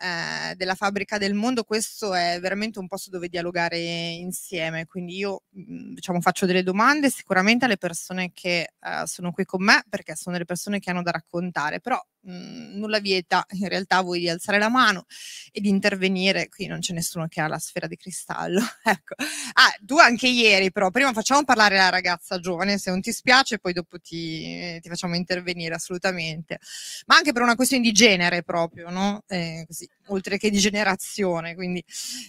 eh, della fabbrica del mondo questo è veramente un posto dove dialogare insieme. Quindi io mm, diciamo, faccio delle domande sicuramente alle persone che eh, sono qui con me perché sono le persone che hanno da raccontare, però mh, mm, nulla vieta in realtà voi di alzare la mano e di intervenire venire, qui non c'è nessuno che ha la sfera di cristallo, ecco. Ah, tu anche ieri però, prima facciamo parlare la ragazza giovane, se non ti spiace poi dopo ti, ti facciamo intervenire assolutamente, ma anche per una questione di genere proprio, no? Eh, così oltre che di generazione, quindi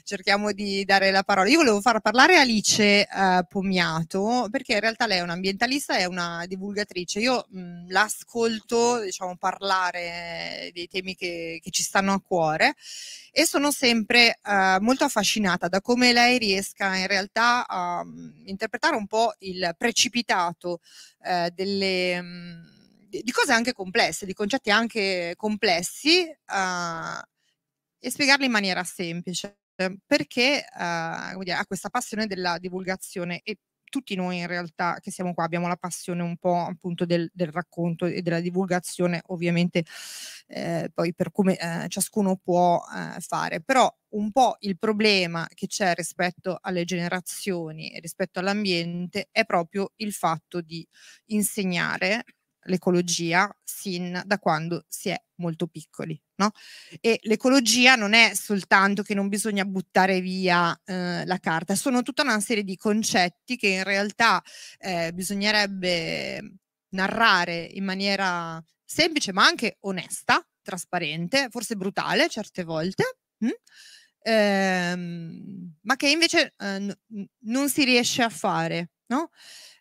cerchiamo di dare la parola. Io volevo far parlare Alice eh, Pomiato, perché in realtà lei è un'ambientalista e una divulgatrice. Io mh, l'ascolto diciamo, parlare dei temi che, che, ci stanno a cuore e sono sempre eh, molto affascinata da come lei riesca in realtà a mh, interpretare un po' il precipitato eh, delle... Mh, di cose anche complesse, di concetti anche complessi, uh, e spiegarli in maniera semplice perché uh, dire, ha questa passione della divulgazione e tutti noi in realtà che siamo qua abbiamo la passione un po' appunto del, del racconto e della divulgazione ovviamente eh, poi per come eh, ciascuno può eh, fare però un po' il problema che c'è rispetto alle generazioni e rispetto all'ambiente è proprio il fatto di insegnare l'ecologia sin da quando si è molto piccoli. No? E l'ecologia non è soltanto che non bisogna buttare via eh, la carta, sono tutta una serie di concetti che in realtà eh, bisognerebbe narrare in maniera semplice ma anche onesta, trasparente, forse brutale certe volte, mh? Hm? Ehm, ma che invece eh, n- non si riesce a fare. No?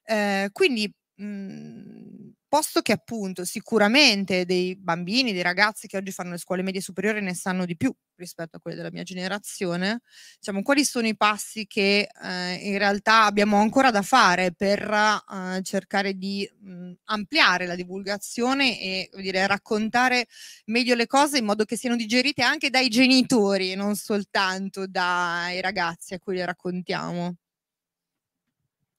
Eh, quindi mh, mm, posto che appunto sicuramente dei bambini, dei ragazzi che oggi fanno le scuole medie superiori ne sanno di più rispetto a quelle della mia generazione, diciamo quali sono i passi che eh, in realtà abbiamo ancora da fare per eh, cercare di mh, mm, ampliare la divulgazione e dire, raccontare meglio le cose in modo che siano digerite anche dai genitori e non soltanto dai ragazzi a cui le raccontiamo.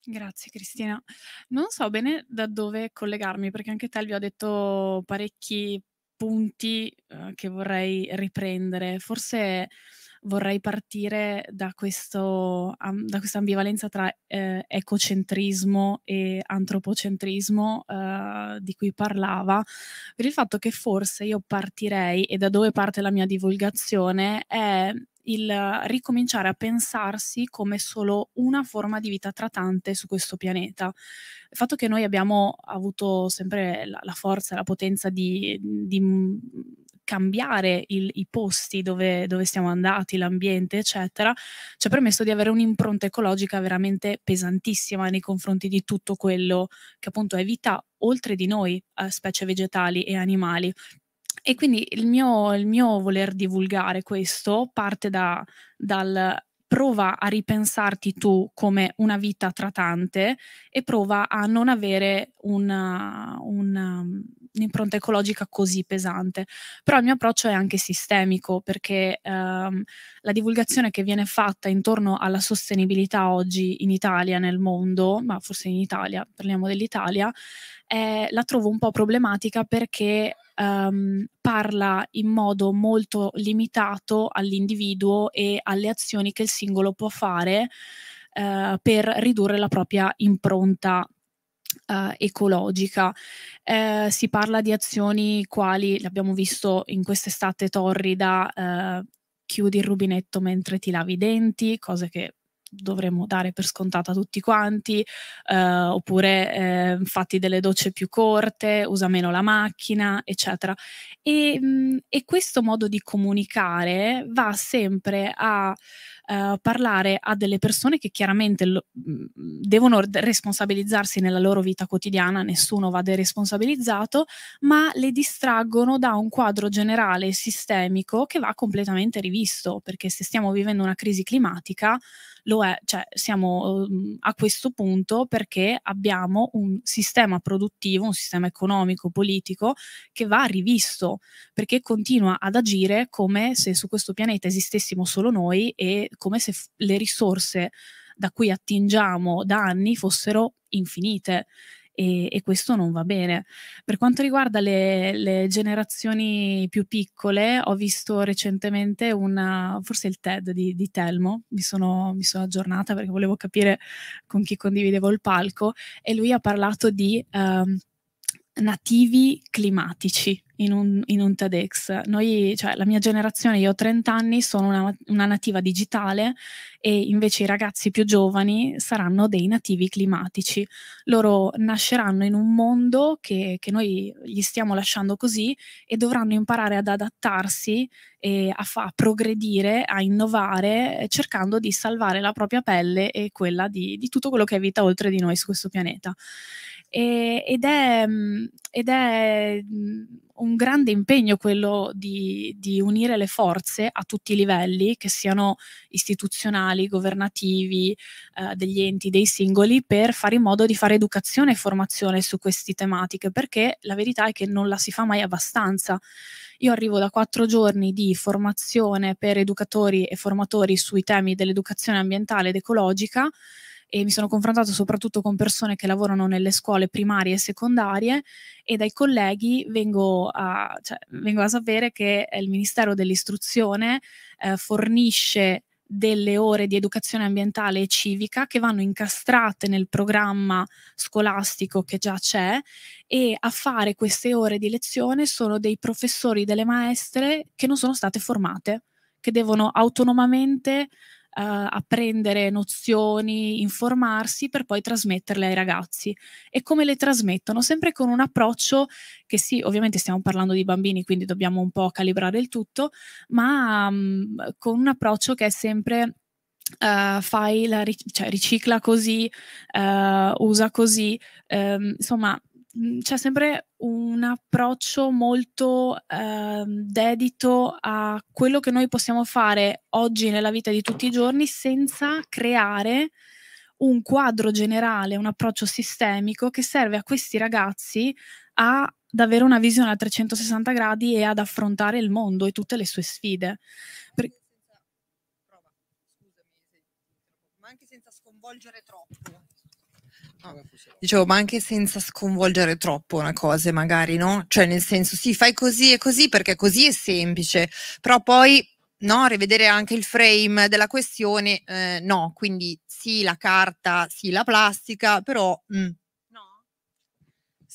Grazie Cristina. Non so bene da dove collegarmi perché anche Telvio ha detto parecchi punti eh, che vorrei riprendere. Forse vorrei partire da, questo, um, da questa ambivalenza tra eh, ecocentrismo e antropocentrismo eh, di cui parlava, per il fatto che forse io partirei, e da dove parte la mia divulgazione, è il ricominciare a pensarsi come solo una forma di vita trattante su questo pianeta. Il fatto che noi abbiamo avuto sempre la, la forza, la potenza di, di cambiare il, i posti dove, dove, siamo andati, l'ambiente, eccetera, ci ha permesso di avere un'impronta ecologica veramente pesantissima nei confronti di tutto quello che appunto è vita oltre di noi, eh, specie vegetali e animali. E quindi il mio, il mio voler divulgare questo parte da, dal prova a ripensarti tu come una vita tra tante e prova a non avere una, una, un'impronta ecologica così pesante. Però il mio approccio è anche sistemico perché ehm, la divulgazione che viene fatta intorno alla sostenibilità oggi in Italia, nel mondo, ma forse in Italia, parliamo dell'Italia, eh, la trovo un po' problematica perché ehm, parla in modo molto limitato all'individuo e alle azioni che il singolo può fare eh, per ridurre la propria impronta eh, ecologica. Eh, si parla di azioni quali, l'abbiamo visto in quest'estate torrida, eh, chiudi il rubinetto mentre ti lavi i denti, cose che dovremmo dare per scontata tutti quanti, eh, oppure eh, fatti delle docce più corte, usa meno la macchina, eccetera. E, mm, e questo modo di comunicare va sempre a eh, parlare a delle persone che chiaramente lo, mm, devono responsabilizzarsi nella loro vita quotidiana, nessuno va deresponsabilizzato, ma le distraggono da un quadro generale sistemico che va completamente rivisto, perché se stiamo vivendo una crisi climatica, lo è, cioè siamo uhm, a questo punto perché abbiamo un sistema produttivo, un sistema economico, politico che va rivisto perché continua ad agire come se su questo pianeta esistessimo solo noi e come se le risorse da cui attingiamo da anni fossero infinite e, e questo non va bene. Per quanto riguarda le, le generazioni più piccole, ho visto recentemente una, forse il TED di, di Telmo, mi sono, mi sono, aggiornata perché volevo capire con chi condividevo il palco e lui ha parlato di... Um, nativi climatici, in un, in un TEDx. Noi, cioè, la mia generazione, io ho 30 anni, sono una, una nativa digitale e invece i ragazzi più giovani saranno dei nativi climatici. Loro nasceranno in un mondo che, che noi gli stiamo lasciando così e dovranno imparare ad adattarsi a, fa, a progredire, a innovare, cercando di salvare la propria pelle e quella di, di tutto quello che è vita oltre di noi su questo pianeta. E, ed è, ed è un grande impegno quello di, di, unire le forze a tutti i livelli, che siano istituzionali, governativi, eh, degli enti, dei singoli, per fare in modo di fare educazione e formazione su queste tematiche, perché la verità è che non la si fa mai abbastanza. Io arrivo da quattro giorni di formazione per educatori e formatori sui temi dell'educazione ambientale ed ecologica e mi sono confrontato soprattutto con persone che lavorano nelle scuole primarie e secondarie e dai colleghi vengo a, cioè, vengo a sapere che eh, il Ministero dell'Istruzione eh, fornisce delle ore di educazione ambientale e civica che vanno incastrate nel programma scolastico che già c'è e a fare queste ore di lezione sono dei professori, delle maestre che non sono state formate, che devono autonomamente Uh, apprendere nozioni, informarsi per poi trasmetterle ai ragazzi. E come le trasmettono? Sempre con un approccio che sì, ovviamente stiamo parlando di bambini, quindi dobbiamo un po' calibrare il tutto, ma um, con un approccio che è sempre Uh, fai la ric- cioè, ricicla così, uh, usa così, um, insomma Mm, c'è sempre un approccio molto eh, dedito a quello che noi possiamo fare oggi nella vita di tutti i giorni senza creare un quadro generale, un approccio sistemico che serve a questi ragazzi ad avere una visione a 360 gradi e ad affrontare il mondo e tutte le sue sfide. Per... Ma anche senza sconvolgere troppo Ah. Dicevo, ma anche senza sconvolgere troppo una cosa, magari, no? Cioè, nel senso, sì, fai così e così perché così è semplice, però poi no? rivedere anche il frame della questione, eh, no, quindi sì la carta, sì la plastica, però mh, mm,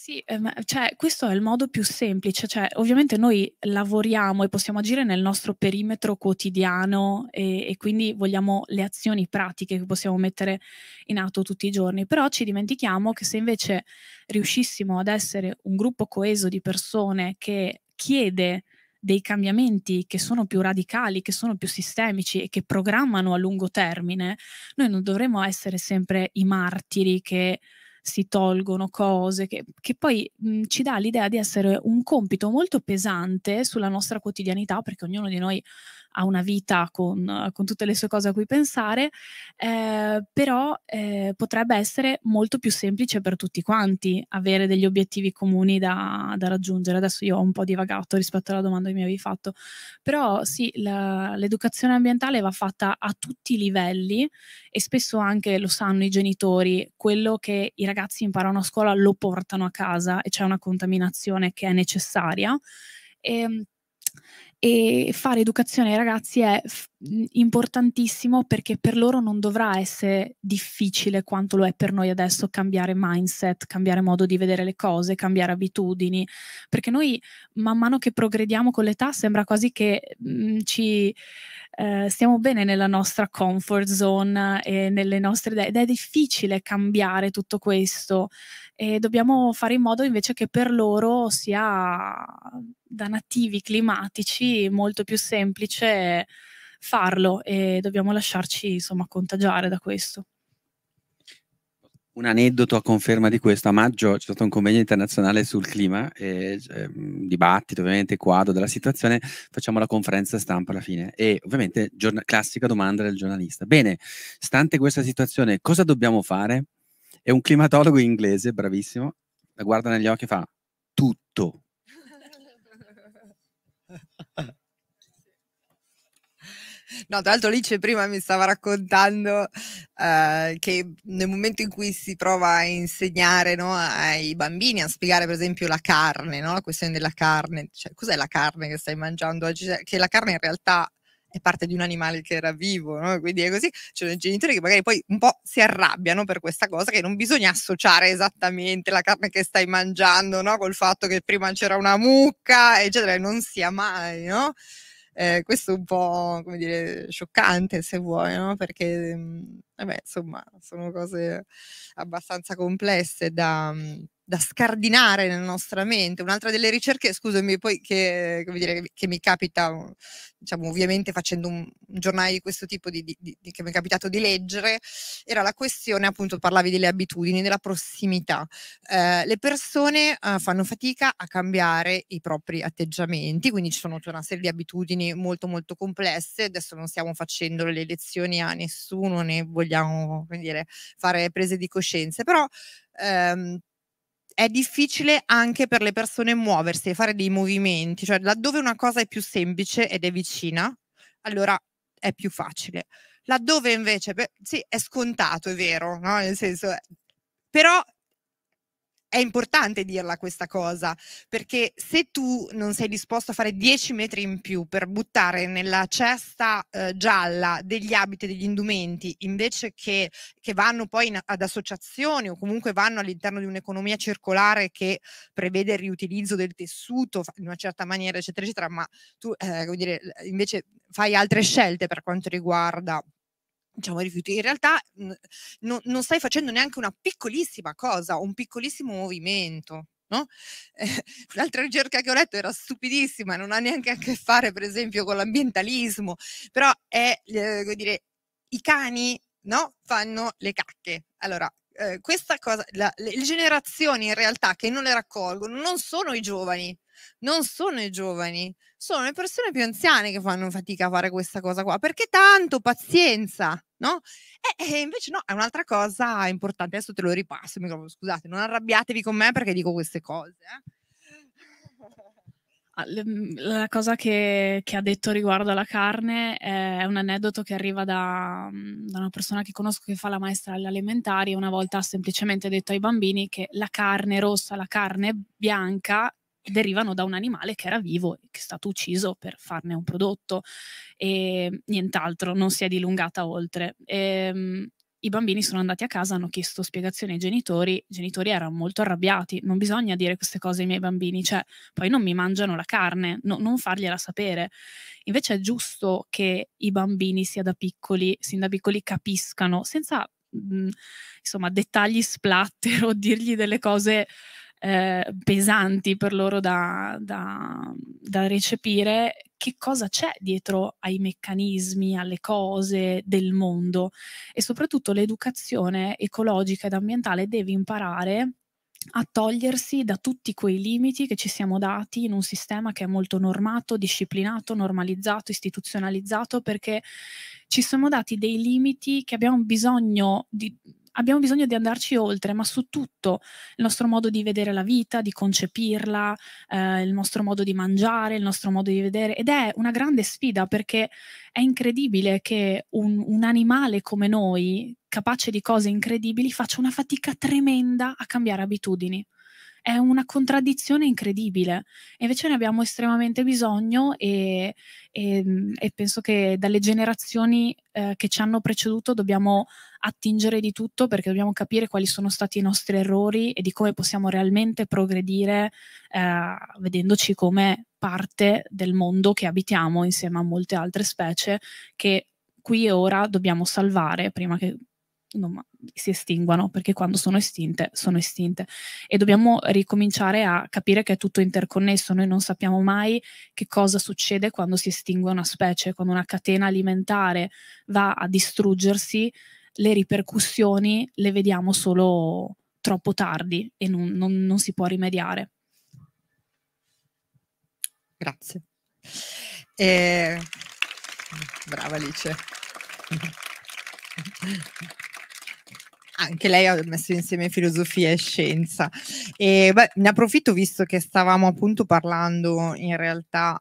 sì, eh, cioè, questo è il modo più semplice, cioè, ovviamente noi lavoriamo e possiamo agire nel nostro perimetro quotidiano e, e, quindi vogliamo le azioni pratiche che possiamo mettere in atto tutti i giorni, però ci dimentichiamo che se invece riuscissimo ad essere un gruppo coeso di persone che chiede dei cambiamenti che sono più radicali, che sono più sistemici e che programmano a lungo termine, noi non dovremmo essere sempre i martiri che si tolgono cose, che, che poi mh, ci dà l'idea di essere un compito molto pesante sulla nostra quotidianità, perché ognuno di noi ha una vita con, con, tutte le sue cose a cui pensare, eh, però eh, potrebbe essere molto più semplice per tutti quanti avere degli obiettivi comuni da, da, raggiungere. Adesso io ho un po' divagato rispetto alla domanda che mi avevi fatto, però sì, la, l'educazione ambientale va fatta a tutti i livelli e spesso anche lo sanno i genitori, quello che i ragazzi imparano a scuola lo portano a casa e c'è una contaminazione che è necessaria. E, ehm, e fare educazione ai ragazzi è f- mhmm, importantissimo perché per loro non dovrà essere difficile quanto lo è per noi adesso cambiare mindset, cambiare modo di vedere le cose, cambiare abitudini, perché noi man mano che progrediamo con l'età sembra quasi che mh, mhmm, ci eh, stiamo bene nella nostra comfort zone e nelle nostre idee ed è difficile cambiare tutto questo e dobbiamo fare in modo invece che per loro sia da nativi climatici molto più semplice farlo e dobbiamo lasciarci insomma contagiare da questo. Un aneddoto a conferma di questo, a maggio c'è stato un convegno internazionale sul clima, e, eh, dibattito ovviamente, quadro della situazione, facciamo la conferenza stampa alla fine e ovviamente giorna- classica domanda del giornalista. Bene, stante questa situazione cosa dobbiamo fare? E un climatologo inglese, bravissimo, la guarda negli occhi e fa tutto No, tra l'altro Lice prima mi stava raccontando eh, che nel momento in cui si prova a insegnare no, ai bambini a spiegare per esempio la carne, no, la questione della carne, cioè cos'è la carne che stai mangiando oggi, cioè, che la carne in realtà è parte di un animale che era vivo, no? quindi è così. i genitori che magari poi un po' si arrabbiano per questa cosa, che non bisogna associare esattamente la carne che stai mangiando no? col fatto che prima c'era una mucca, eccetera, non sia mai, no? Eh, questo è un po', come dire, scioccante se vuoi, no? perché, mm, vabbè, insomma, sono cose abbastanza complesse da... Mm, da scardinare nella nostra mente. Un'altra delle ricerche, scusami, poi che, dire, che mi capita, mm, diciamo ovviamente facendo un, un giornale di questo tipo di, di, di, che mi è capitato di leggere, era la questione, appunto parlavi delle abitudini, della prossimità. Eh, le persone eh, fanno fatica a cambiare i propri atteggiamenti, quindi ci sono tutta una serie di abitudini molto molto complesse, adesso non stiamo facendo le lezioni a nessuno, né vogliamo dire, fare prese di coscienza, però... Ehm, è difficile anche per le persone muoversi e fare dei movimenti, cioè laddove una cosa è più semplice ed è vicina, allora è più facile. Laddove invece, beh, sì, è scontato, è vero, no? nel senso, eh, però è importante dirla questa cosa, perché se tu non sei disposto a fare 10 metri in più per buttare nella cesta eh, gialla degli abiti e degli indumenti, invece che, che vanno poi in, ad associazioni o comunque vanno all'interno di un'economia circolare che prevede il riutilizzo del tessuto in una certa maniera, eccetera, eccetera, ma tu eh, come dire, invece fai altre scelte per quanto riguarda diciamo, rifiuti. In realtà no, non stai facendo neanche una piccolissima cosa, un piccolissimo movimento. No? Eh, l'altra ricerca che ho letto era stupidissima, non ha neanche a che fare, per esempio, con l'ambientalismo, però è, eh, dire, i cani no? fanno le cacche. Allora, eh, questa cosa, la, le generazioni in realtà che non le raccolgono non sono i giovani, non sono i giovani, sono le persone più anziane che fanno fatica a fare questa cosa qua, perché tanto pazienza, no? E, e invece no, è un'altra cosa importante, adesso te lo ripasso, scusate, non arrabbiatevi con me perché dico queste cose. Eh. Ah, mm, la cosa che, che, ha detto riguardo alla carne è un aneddoto che arriva da, mm, da una persona che conosco che fa la maestra alle elementari. Una volta ha semplicemente detto ai bambini che la carne rossa, la carne bianca derivano da un animale che era vivo e che è stato ucciso per farne un prodotto e nient'altro, non si è dilungata oltre. E, ehm, i bambini sono andati a casa, hanno chiesto spiegazioni ai genitori, i genitori erano molto arrabbiati, non bisogna dire queste cose ai miei bambini, cioè poi non mi mangiano la carne, no, non fargliela sapere. Invece è giusto che i bambini sia da piccoli, sin da piccoli capiscano, senza mh, insomma dettagli splatter o dirgli delle cose eh, pesanti per loro da, da, da recepire, che cosa c'è dietro ai meccanismi, alle cose del mondo e soprattutto l'educazione ecologica ed ambientale deve imparare a togliersi da tutti quei limiti che ci siamo dati in un sistema che è molto normato, disciplinato, normalizzato, istituzionalizzato, perché ci siamo dati dei limiti che abbiamo bisogno di, abbiamo bisogno di andarci oltre, ma su tutto, il nostro modo di vedere la vita, di concepirla, eh, il nostro modo di mangiare, il nostro modo di vedere. Ed è una grande sfida perché è incredibile che un, un animale come noi, capace di cose incredibili, faccia una fatica tremenda a cambiare abitudini. È una contraddizione incredibile. invece ne abbiamo estremamente bisogno e, e, e penso che dalle generazioni eh, che ci hanno preceduto dobbiamo attingere di tutto perché dobbiamo capire quali sono stati i nostri errori e di come possiamo realmente progredire eh, vedendoci come parte del mondo che abitiamo insieme a molte altre specie che qui e ora dobbiamo salvare prima che non, si estinguano, perché quando sono estinte, sono estinte. E dobbiamo ricominciare a capire che è tutto interconnesso, noi non sappiamo mai che cosa succede quando si estingue una specie, quando una catena alimentare va a distruggersi, le ripercussioni le vediamo solo troppo tardi e non, non, non si può rimediare. Grazie. Eh, brava Alice. Anche lei ha messo insieme filosofia e scienza. E, beh, ne approfitto visto che stavamo appunto parlando in realtà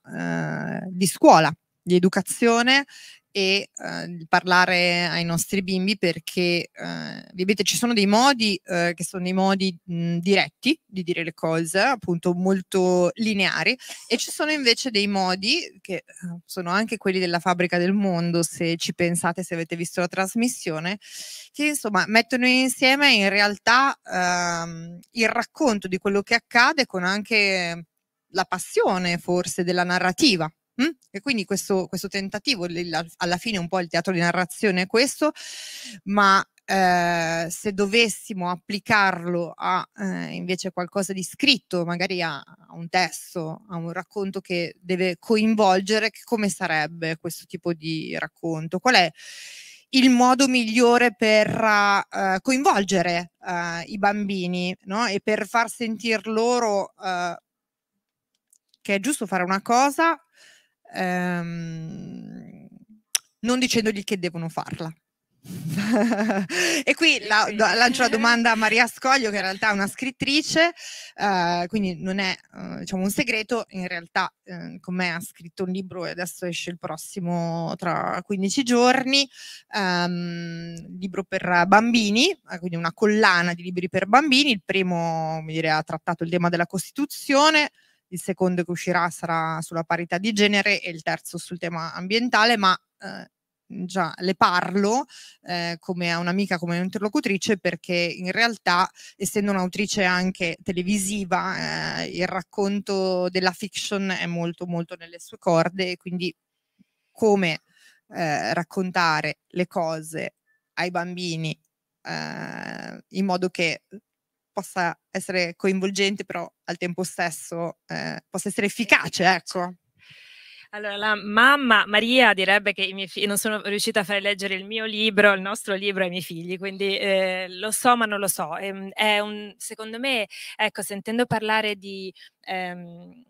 eh, di scuola, di educazione e eh, parlare ai nostri bimbi perché eh, vedete ci sono dei modi eh, che sono dei modi mh, mhmm, diretti di dire le cose appunto molto lineari e ci sono invece dei modi che ehm, sono anche quelli della fabbrica del mondo se ci pensate se avete visto la trasmissione che insomma mettono insieme in realtà ehm, il racconto di quello che accade con anche la passione forse della narrativa Mh? Mm? E quindi questo, questo tentativo, alla fine un po' il teatro di narrazione è questo, ma eh, se dovessimo applicarlo a eh, invece qualcosa di scritto, magari a, a, un testo, a un racconto che deve coinvolgere, come sarebbe questo tipo di racconto? Qual è il modo migliore per uh, coinvolgere uh, i bambini no? e per far sentire loro uh, che è giusto fare una cosa, ehm, non dicendogli che devono farla. e qui la, la, lancio la domanda a Maria Scoglio, che in realtà è una scrittrice, eh, quindi non è eh, diciamo un segreto, in realtà eh, con me ha scritto un libro e adesso esce il prossimo tra 15 giorni, ehm, libro per bambini, eh, quindi una collana di libri per bambini, il primo dire, ha trattato il tema della Costituzione, il secondo che uscirà sarà sulla parità di genere e il terzo sul tema ambientale, ma eh, già le parlo eh, come a un'amica, come un'interlocutrice, perché in realtà, essendo un'autrice anche televisiva, eh, il racconto della fiction è molto molto nelle sue corde e quindi come eh, raccontare le cose ai bambini eh, in modo che possa essere coinvolgente, però al tempo stesso eh, possa essere efficace, ecco. Allora, la mamma Maria direbbe che i miei figli non sono riuscita a fare leggere il mio libro, il nostro libro ai miei figli, quindi eh, lo so, ma non lo so. Ehm, è un, secondo me, ecco, sentendo parlare di ehm,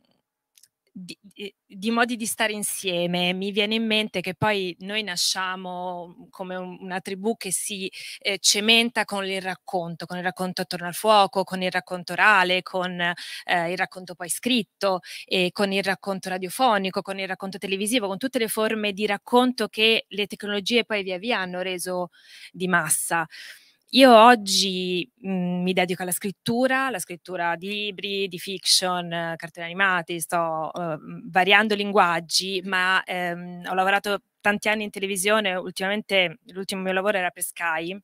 di, di, modi di stare insieme. Mi viene in mente che poi noi nasciamo mhmm, come una tribù che si eh, cementa con il racconto, con il racconto attorno al fuoco, con il racconto orale, con eh, il racconto poi scritto, con il racconto radiofonico, con il racconto televisivo, con tutte le forme di racconto che le tecnologie poi via via hanno reso di massa. Io oggi mh, mhmm, mi dedico alla scrittura, alla scrittura di libri, di fiction, cartoni animati, sto uh, variando linguaggi, ma ehm, ho lavorato tanti anni in televisione, ultimamente l'ultimo mio lavoro era per Sky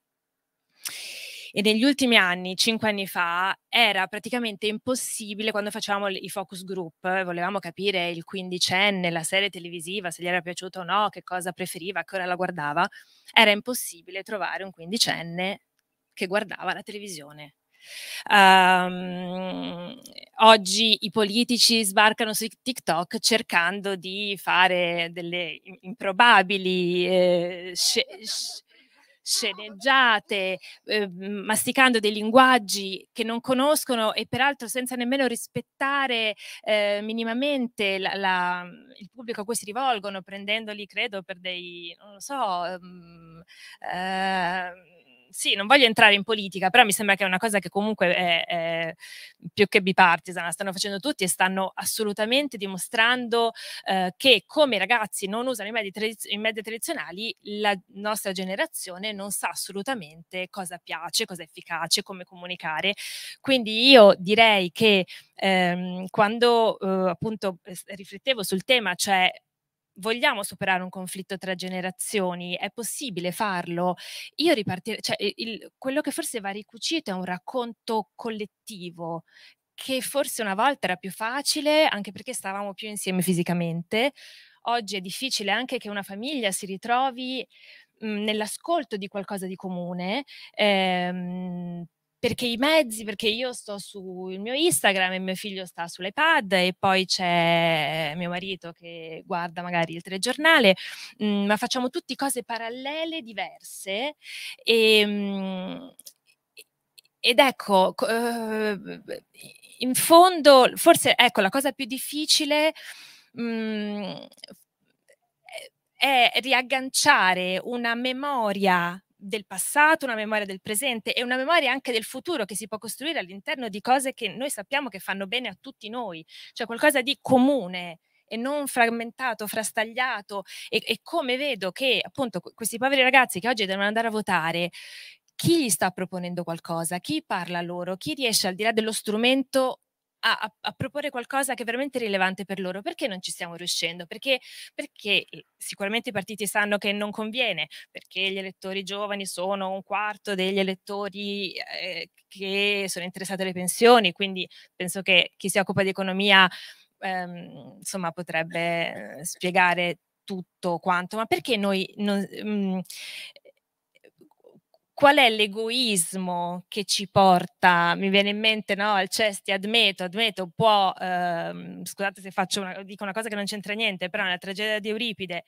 e negli ultimi anni, cinque anni fa, era praticamente impossibile quando facevamo i focus group, volevamo capire il quindicenne, la serie televisiva, se gli era piaciuto o no, che cosa preferiva, che ora la guardava, era impossibile trovare un quindicenne che guardava la televisione. Um, oggi i politici sbarcano su TikTok cercando di fare delle improbabili eh, sc sceneggiate, eh, masticando dei linguaggi che non conoscono e peraltro senza nemmeno rispettare eh, minimamente la, la, il pubblico a cui si rivolgono, prendendoli, credo, per dei, non lo so, um, sì, non voglio entrare in politica, però mi sembra che è una cosa che comunque è, è più che bipartisan, la stanno facendo tutti e stanno assolutamente dimostrando eh, che come i ragazzi non usano i media, i media tradizionali, la nostra generazione non sa assolutamente cosa piace, cosa è efficace, come comunicare. Quindi io direi che ehm, quando eh, appunto riflettevo sul tema, cioè vogliamo superare un conflitto tra generazioni, è possibile farlo. Io ripartire, cioè il, quello che forse va ricucito è un racconto collettivo che forse una volta era più facile, anche perché stavamo più insieme fisicamente. Oggi è difficile anche che una famiglia si ritrovi mh, mhmm, nell'ascolto di qualcosa di comune, ehm, perché i mezzi, perché io sto sul mio Instagram e mio figlio sta sull'iPad e poi c'è mio marito che guarda magari il telegiornale, mh, mm, ma facciamo tutte cose parallele, diverse ehm, e, mh, ed ecco, ehm, in fondo, forse ecco, la cosa più difficile mh, mm, è riagganciare una memoria del passato, una memoria del presente e una memoria anche del futuro che si può costruire all'interno di cose che noi sappiamo che fanno bene a tutti noi, cioè qualcosa di comune e non frammentato, frastagliato e, e come vedo che appunto questi poveri ragazzi che oggi devono andare a votare, chi gli sta proponendo qualcosa, chi parla loro, chi riesce al di là dello strumento a, a, a, proporre qualcosa che è veramente rilevante per loro. Perché non ci stiamo riuscendo? Perché, perché eh, sicuramente i partiti sanno che non conviene, perché gli elettori giovani sono un quarto degli elettori eh, che sono interessati alle pensioni, quindi penso che chi si occupa di economia ehm, insomma, potrebbe eh, spiegare tutto quanto, ma perché noi non, mh, mm, qual è l'egoismo che ci porta, mi viene in mente, no, al Cesti, cioè, Admeto, Admeto può, ehm, scusate se faccio una, dico una cosa che non c'entra niente, però nella tragedia di Euripide,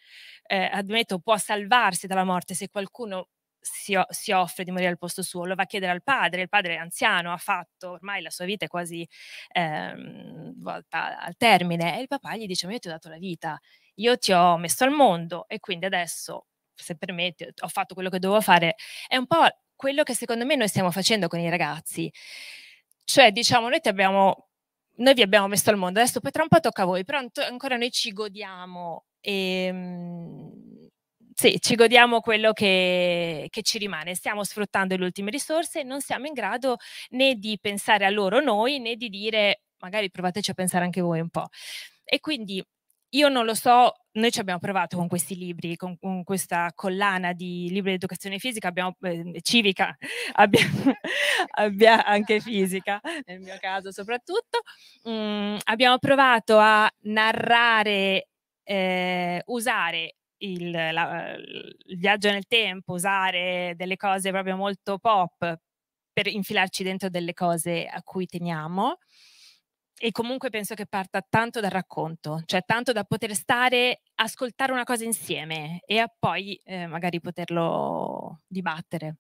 eh, Admeto può salvarsi dalla morte se qualcuno si, si, offre di morire al posto suo, lo va a chiedere al padre, il padre è anziano, ha fatto, ormai la sua vita è quasi ehm, volta al termine, e il papà gli dice, ma io ti ho dato la vita, io ti ho messo al mondo e quindi adesso se permette, ho fatto quello che dovevo fare, è un po' quello che secondo me noi stiamo facendo con i ragazzi. Cioè, diciamo, noi ti abbiamo noi vi abbiamo messo al mondo, adesso poi tra un po' tocca a voi, però ancora noi ci godiamo, e, ehm, sì, ci godiamo quello che, che, ci rimane, stiamo sfruttando le ultime risorse e non siamo in grado né di pensare a loro noi, né di dire magari provateci a pensare anche voi un po'. E quindi io non lo so noi ci abbiamo provato con questi libri, con, con questa collana di libri di educazione fisica, abbiamo, eh, civica, abbiamo, abbia anche fisica, nel mio caso soprattutto. Mm, abbiamo provato a narrare, eh, usare il, la, il viaggio nel tempo, usare delle cose proprio molto pop per infilarci dentro delle cose a cui teniamo e comunque penso che parta tanto dal racconto, cioè tanto da poter stare, ascoltare una cosa insieme e a poi eh, magari poterlo dibattere.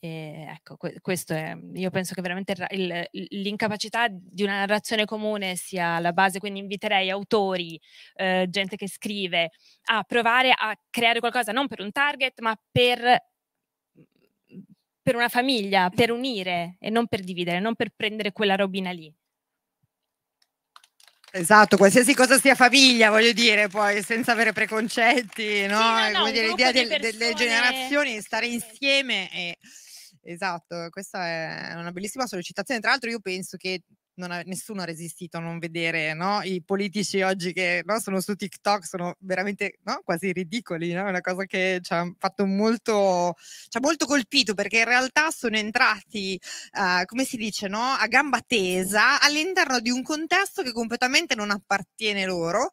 E ecco, questo è, io penso che veramente il, l'incapacità di una narrazione comune sia la base, quindi inviterei autori, eh, gente che scrive, a provare a creare qualcosa non per un target, ma per per una famiglia, per unire e non per dividere, non per prendere quella robina lì. Esatto, qualsiasi cosa sia famiglia, voglio dire, poi senza avere preconcetti, no? Sì, no, no dire, l'idea del, delle generazioni, stare insieme. E... Esatto, questa è una bellissima sollecitazione. Tra l'altro, io penso che ha, nessuno ha resistito a non vedere no? i politici oggi che no, sono su TikTok, sono veramente no, quasi ridicoli, è una cosa che ci ha fatto molto, ci ha molto colpito perché in realtà sono entrati, uh, come si dice, a gamba tesa all'interno di un contesto che completamente non appartiene loro.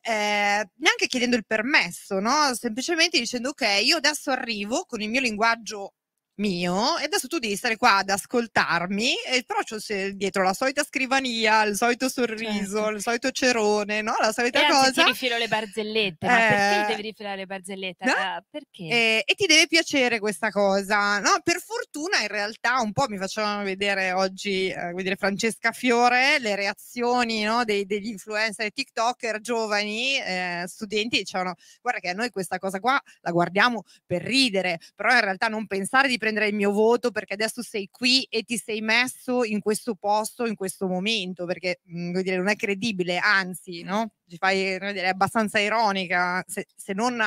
Eh, neanche chiedendo il permesso, no? semplicemente dicendo ok, io adesso arrivo con il mio linguaggio mio e adesso tu devi stare qua ad ascoltarmi e però c'è dietro la solita scrivania, il solito sorriso, certo. il solito cerone, no? La solita e cosa. ti rifilo le barzellette, eh, ma perché eh. devi rifilare le barzellette? No? Ah, perché? Eh, e ti deve piacere questa cosa, no? Per fortuna in realtà un po' mi facevano vedere oggi, eh, come dire, Francesca Fiore, le reazioni no? Dei, degli influencer TikToker giovani, eh, studenti, dicevano guarda che noi questa cosa qua la guardiamo per ridere, però in realtà non pensare di prendere prendere il mio voto perché adesso sei qui e ti sei messo in questo posto, in questo momento, perché mh, mhmm, dire, non è credibile, anzi, no? Ci fai, dire, è abbastanza ironica, se, se non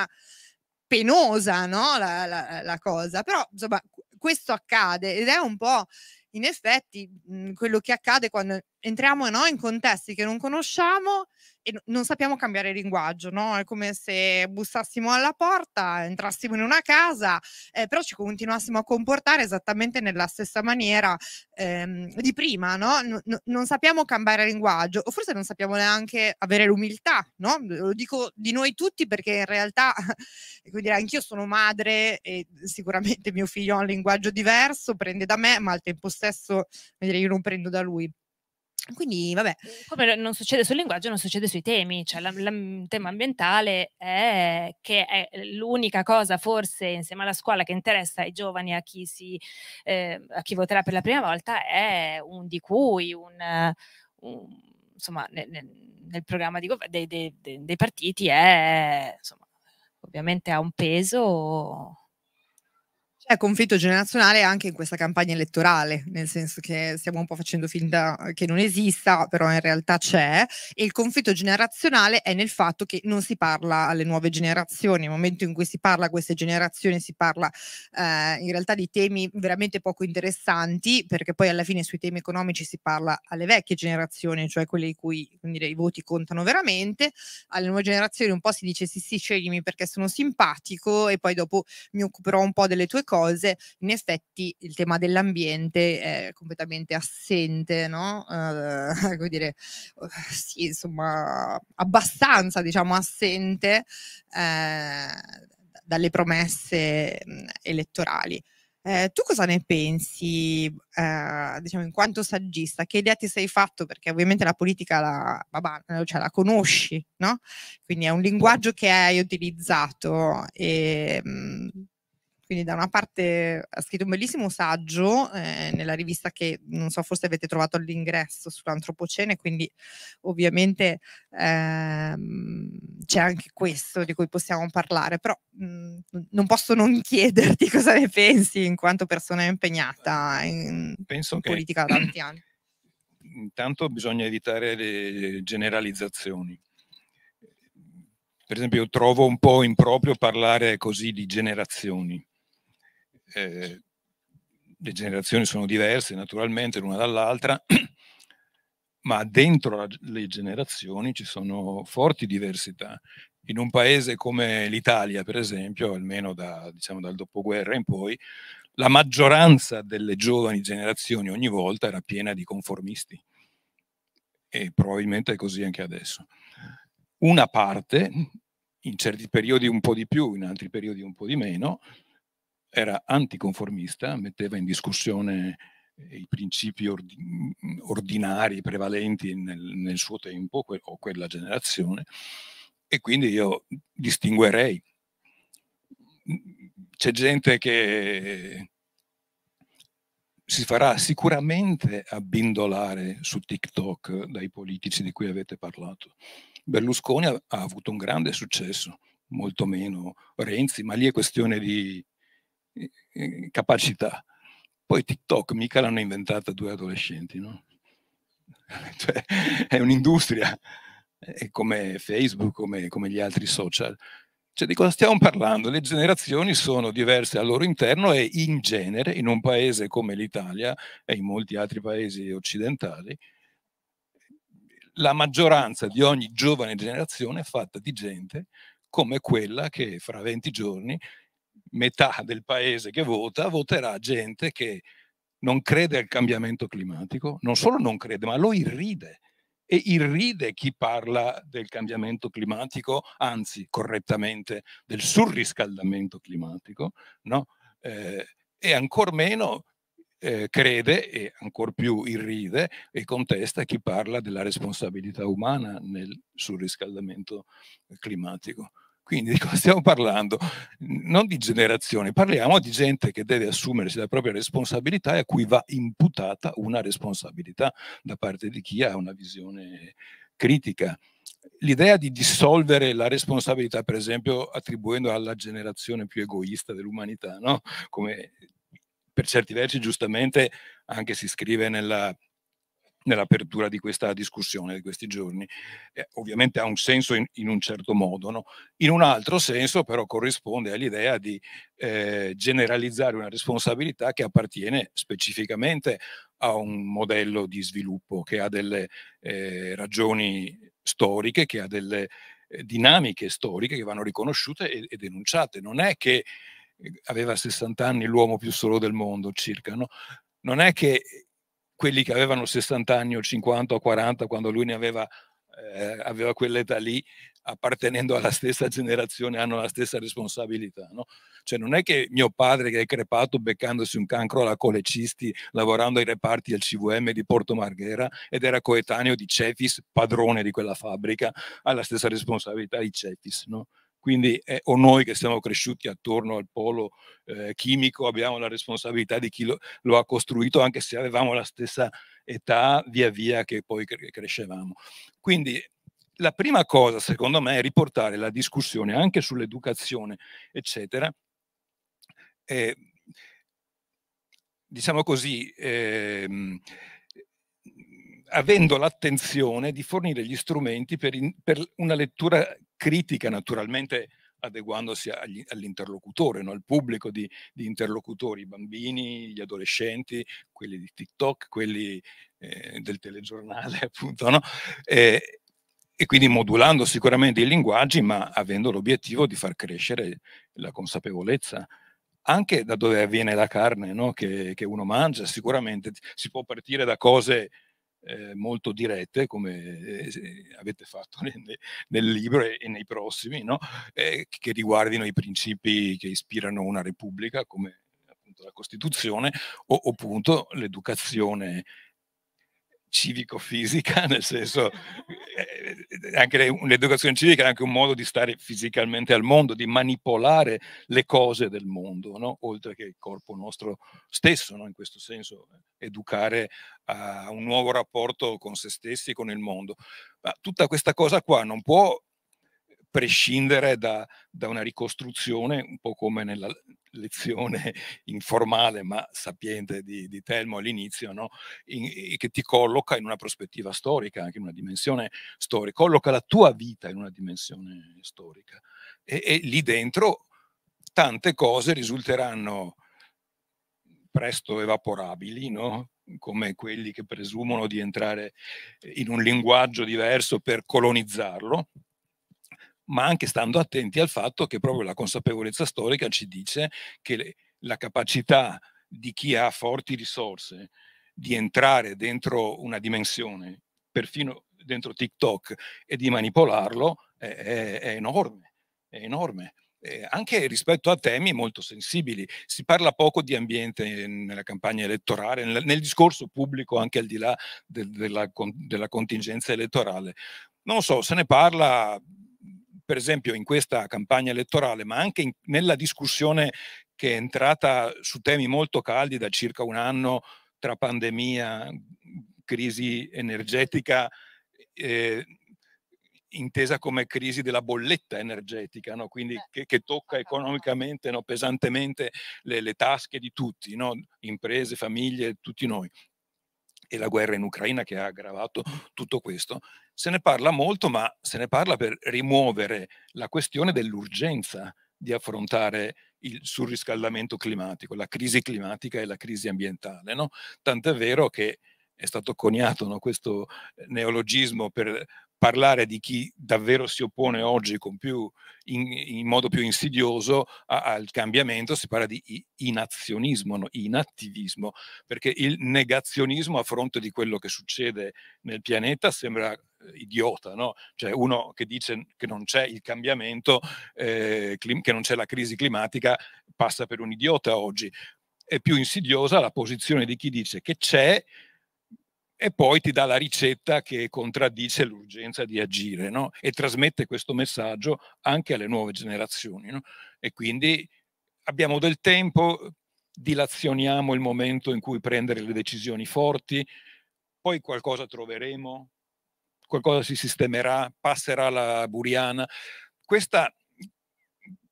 penosa no? la, la, la cosa, però insomma questo accade ed è un po' in effetti mh, mhmm, quello che accade quando entriamo no, in contesti che non conosciamo e non sappiamo cambiare linguaggio, no? È come se bussassimo alla porta, entrassimo in una casa, eh, però ci continuassimo a comportare esattamente nella stessa maniera ehm, di prima, no? N- non sappiamo cambiare linguaggio, o forse non sappiamo neanche avere l'umiltà, no? Lo dico di noi tutti perché in realtà, quindi anch'io sono madre e sicuramente mio figlio ha un linguaggio diverso, prende da me, ma al tempo stesso, io non prendo da lui quindi, vabbè. Mhmm, come non succede sul linguaggio, non succede sui temi. Cioè, il tema ambientale è che è ehm, l'unica cosa, forse, insieme alla scuola, che interessa ai giovani, a chi, si, eh, a chi voterà per la prima volta, è un di cui, un, un insomma, nel, nel programma di, dei, dei, dei partiti è, insomma, ovviamente ha un peso c'è conflitto generazionale anche in questa campagna elettorale, nel senso che stiamo un po' facendo finta eh, che non esista, però in realtà c'è, e il conflitto generazionale è nel fatto che non si parla alle nuove generazioni, nel momento in cui si parla a queste generazioni si parla eh, in realtà di temi veramente poco interessanti, perché poi alla fine sui temi economici si parla alle vecchie generazioni, cioè quelle di cui dire, i voti contano veramente, alle nuove generazioni un po' si dice sì sì sceglimi perché sono simpatico e poi dopo mi occuperò un po' delle tue cose, cose, in effetti il tema dell'ambiente è completamente assente, no? Eh, come dire, eh, sì, insomma, abbastanza diciamo assente eh, dalle promesse mm, elettorali. Eh, tu cosa ne pensi, eh, diciamo, in quanto saggista? Che idea ti sei fatto? Perché ovviamente la politica la, vabbè, eh, cioè, la conosci, no? Quindi è un linguaggio che hai utilizzato. E, mh, mm, quindi da una parte ha scritto un bellissimo saggio eh, nella rivista che non so forse avete trovato all'ingresso sull'antropocene, quindi ovviamente ehm, c'è anche questo di cui possiamo parlare, però mh, mm, non posso non chiederti cosa ne pensi in quanto persona impegnata in, Penso in che... politica da tanti anni. Intanto bisogna evitare le generalizzazioni per esempio, io trovo un po' improprio parlare così di generazioni, eh, le generazioni sono diverse naturalmente l'una dall'altra, ma dentro le generazioni ci sono forti diversità. In un paese come l'Italia, per esempio, almeno da, diciamo, dal dopoguerra in poi, la maggioranza delle giovani generazioni ogni volta era piena di conformisti e probabilmente è così anche adesso. Una parte, in certi periodi un po' di più, in altri periodi un po' di meno, era anticonformista, metteva in discussione eh, i principi mm, ordinari prevalenti nel, nel suo tempo o quella generazione e quindi io distinguerei. Mm, c'è gente che si farà sicuramente abbindolare su TikTok dai politici di cui avete parlato. Berlusconi ha avuto un grande successo, molto meno Renzi, ma lì è questione di, capacità. Poi TikTok mica l'hanno inventata due adolescenti, no? cioè, è un'industria, è come Facebook, come, come gli altri social. Cioè, di cosa stiamo parlando? Le generazioni sono diverse al loro interno e in genere, in un paese come l'Italia e in molti altri paesi occidentali, la maggioranza di ogni giovane generazione è fatta di gente come quella che fra 20 giorni metà del paese che vota, voterà gente che non crede al cambiamento climatico, non solo non crede, ma lo irride. E irride chi parla del cambiamento climatico, anzi correttamente del surriscaldamento climatico, no? eh, e ancor meno eh, crede e ancor più irride e contesta chi parla della responsabilità umana nel surriscaldamento eh, climatico. Quindi di cosa stiamo parlando? Non di generazioni, parliamo di gente che deve assumersi la propria responsabilità e a cui va imputata una responsabilità da parte di chi ha una visione critica. L'idea di dissolvere la responsabilità, per esempio, attribuendo alla generazione più egoista dell'umanità, no? come per certi versi giustamente anche si scrive nella nell'apertura di questa discussione di questi giorni. Eh, ovviamente ha un senso in, in un certo modo, no? in un altro senso però corrisponde all'idea di eh, generalizzare una responsabilità che appartiene specificamente a un modello di sviluppo che ha delle eh, ragioni storiche, che ha delle eh, dinamiche storiche che vanno riconosciute e, e denunciate. Non è che eh, aveva 60 anni l'uomo più solo del mondo circa, no? non è che quelli che avevano 60 anni o 50 o 40 quando lui ne aveva, eh, aveva quell'età lì, appartenendo alla stessa generazione, hanno la stessa responsabilità. No? Cioè non è che mio padre che è crepato beccandosi un cancro alla colecisti, lavorando ai reparti del CVM di Porto Marghera ed era coetaneo di Cefis, padrone di quella fabbrica, ha la stessa responsabilità di Cefis. No? Quindi eh, o noi che siamo cresciuti attorno al polo eh, chimico abbiamo la responsabilità di chi lo, lo, ha costruito, anche se avevamo la stessa età via via che poi cre- crescevamo. Quindi la prima cosa, secondo me, è riportare la discussione anche sull'educazione, eccetera. Eh, diciamo così, eh, avendo l'attenzione di fornire gli strumenti per, in, per una lettura critica, naturalmente adeguandosi agli, all'interlocutore, no? al pubblico di, di, interlocutori, i bambini, gli adolescenti, quelli di TikTok, quelli eh, del telegiornale, appunto. No? E, e quindi modulando sicuramente i linguaggi, ma avendo l'obiettivo di far crescere la consapevolezza anche da dove avviene la carne no? che, che uno mangia. Sicuramente si può partire da cose eh, molto dirette, come eh, avete fatto nel, nel, libro e, nei prossimi, no? Eh, che riguardino i principi che ispirano una repubblica, come appunto la Costituzione, o appunto l'educazione civico-fisica, nel senso eh, anche l'educazione civica è anche un modo di stare fisicamente al mondo, di manipolare le cose del mondo, no? oltre che il corpo nostro stesso, no? in questo senso, eh, educare a un nuovo rapporto con se stessi, con il mondo. Ma tutta questa cosa qua non può prescindere da, da, una ricostruzione, un po' come nella lezione informale ma sapiente di, di Telmo all'inizio, no? in, in, che ti colloca in una prospettiva storica, anche in una dimensione storica, colloca la tua vita in una dimensione storica. E, e lì dentro tante cose risulteranno presto evaporabili, no? come quelli che presumono di entrare in un linguaggio diverso per colonizzarlo, ma anche stando attenti al fatto che proprio la consapevolezza storica ci dice che le, la capacità di chi ha forti risorse di entrare dentro una dimensione, perfino dentro TikTok, e di manipolarlo è, è, è enorme, è enorme. Eh, anche rispetto a temi molto sensibili. Si parla poco di ambiente nella campagna elettorale, nel, nel discorso pubblico, anche al di là del, della, della contingenza elettorale. Non so, se ne parla per esempio in questa campagna elettorale, ma anche in, nella discussione che è entrata su temi molto caldi da circa un anno tra pandemia, crisi energetica, eh, intesa come crisi della bolletta energetica, no? quindi eh, che, che, tocca eh, eh, economicamente no? pesantemente le, le, tasche di tutti, no? imprese, famiglie, tutti noi. E la guerra in Ucraina che ha aggravato tutto questo. Se ne parla molto, ma se ne parla per rimuovere la questione dell'urgenza di affrontare il surriscaldamento climatico, la crisi climatica e la crisi ambientale. No? Tant'è vero che è stato coniato no, questo eh, neologismo per parlare di chi davvero si oppone oggi più, in, in, modo più insidioso a, al cambiamento, si parla di inazionismo, no? inattivismo, perché il negazionismo a fronte di quello che succede nel pianeta sembra idiota, no? cioè uno che dice che non c'è il cambiamento, eh, che non c'è la crisi climatica, passa per un idiota oggi. È più insidiosa la posizione di chi dice che c'è e poi ti dà la ricetta che contraddice l'urgenza di agire no? e trasmette questo messaggio anche alle nuove generazioni. No? E quindi abbiamo del tempo, dilazioniamo il momento in cui prendere le decisioni forti, poi qualcosa troveremo, qualcosa si sistemerà, passerà la buriana. Questa,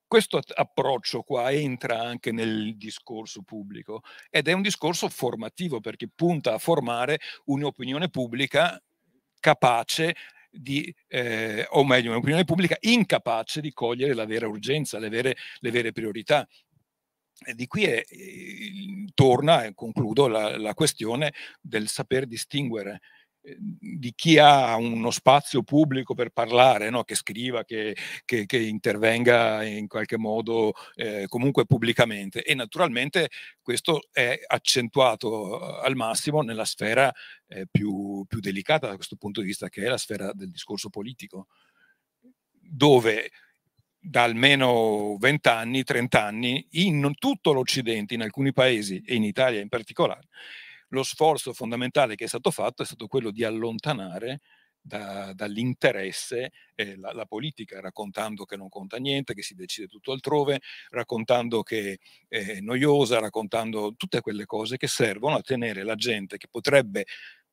questo approccio qua entra anche nel discorso pubblico ed è un discorso formativo perché punta a formare un'opinione pubblica capace di, eh, o meglio, un'opinione pubblica incapace di cogliere la vera urgenza, le vere, le vere priorità. E di qui è, eh, torna, e concludo, la, la questione del saper distinguere Ehm, di chi ha uno spazio pubblico per parlare, no? che scriva, che, che, che, intervenga in qualche modo eh, comunque pubblicamente e naturalmente questo è accentuato eh, al massimo nella sfera eh, più, più, delicata da questo punto di vista che è la sfera del discorso politico, dove da almeno 20 anni, 30 anni, in tutto l'Occidente, in alcuni paesi e in Italia in particolare, lo sforzo fondamentale che è stato fatto è stato quello di allontanare da, dall'interesse eh, la, la, politica, raccontando che non conta niente, che si decide tutto altrove, raccontando che eh, è noiosa, raccontando tutte quelle cose che servono a tenere la gente che potrebbe,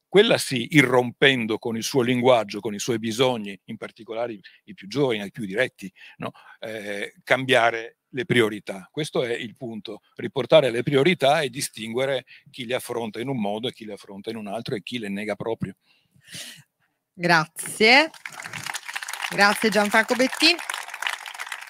quella sì, irrompendo con il suo linguaggio, con i suoi bisogni, in particolare i più giovani, i più diretti, no? eh, cambiare le priorità. Questo è il punto, riportare le priorità e distinguere chi le affronta in un modo e chi le affronta in un altro e chi le nega proprio. Grazie. Grazie Gianfranco Bettini.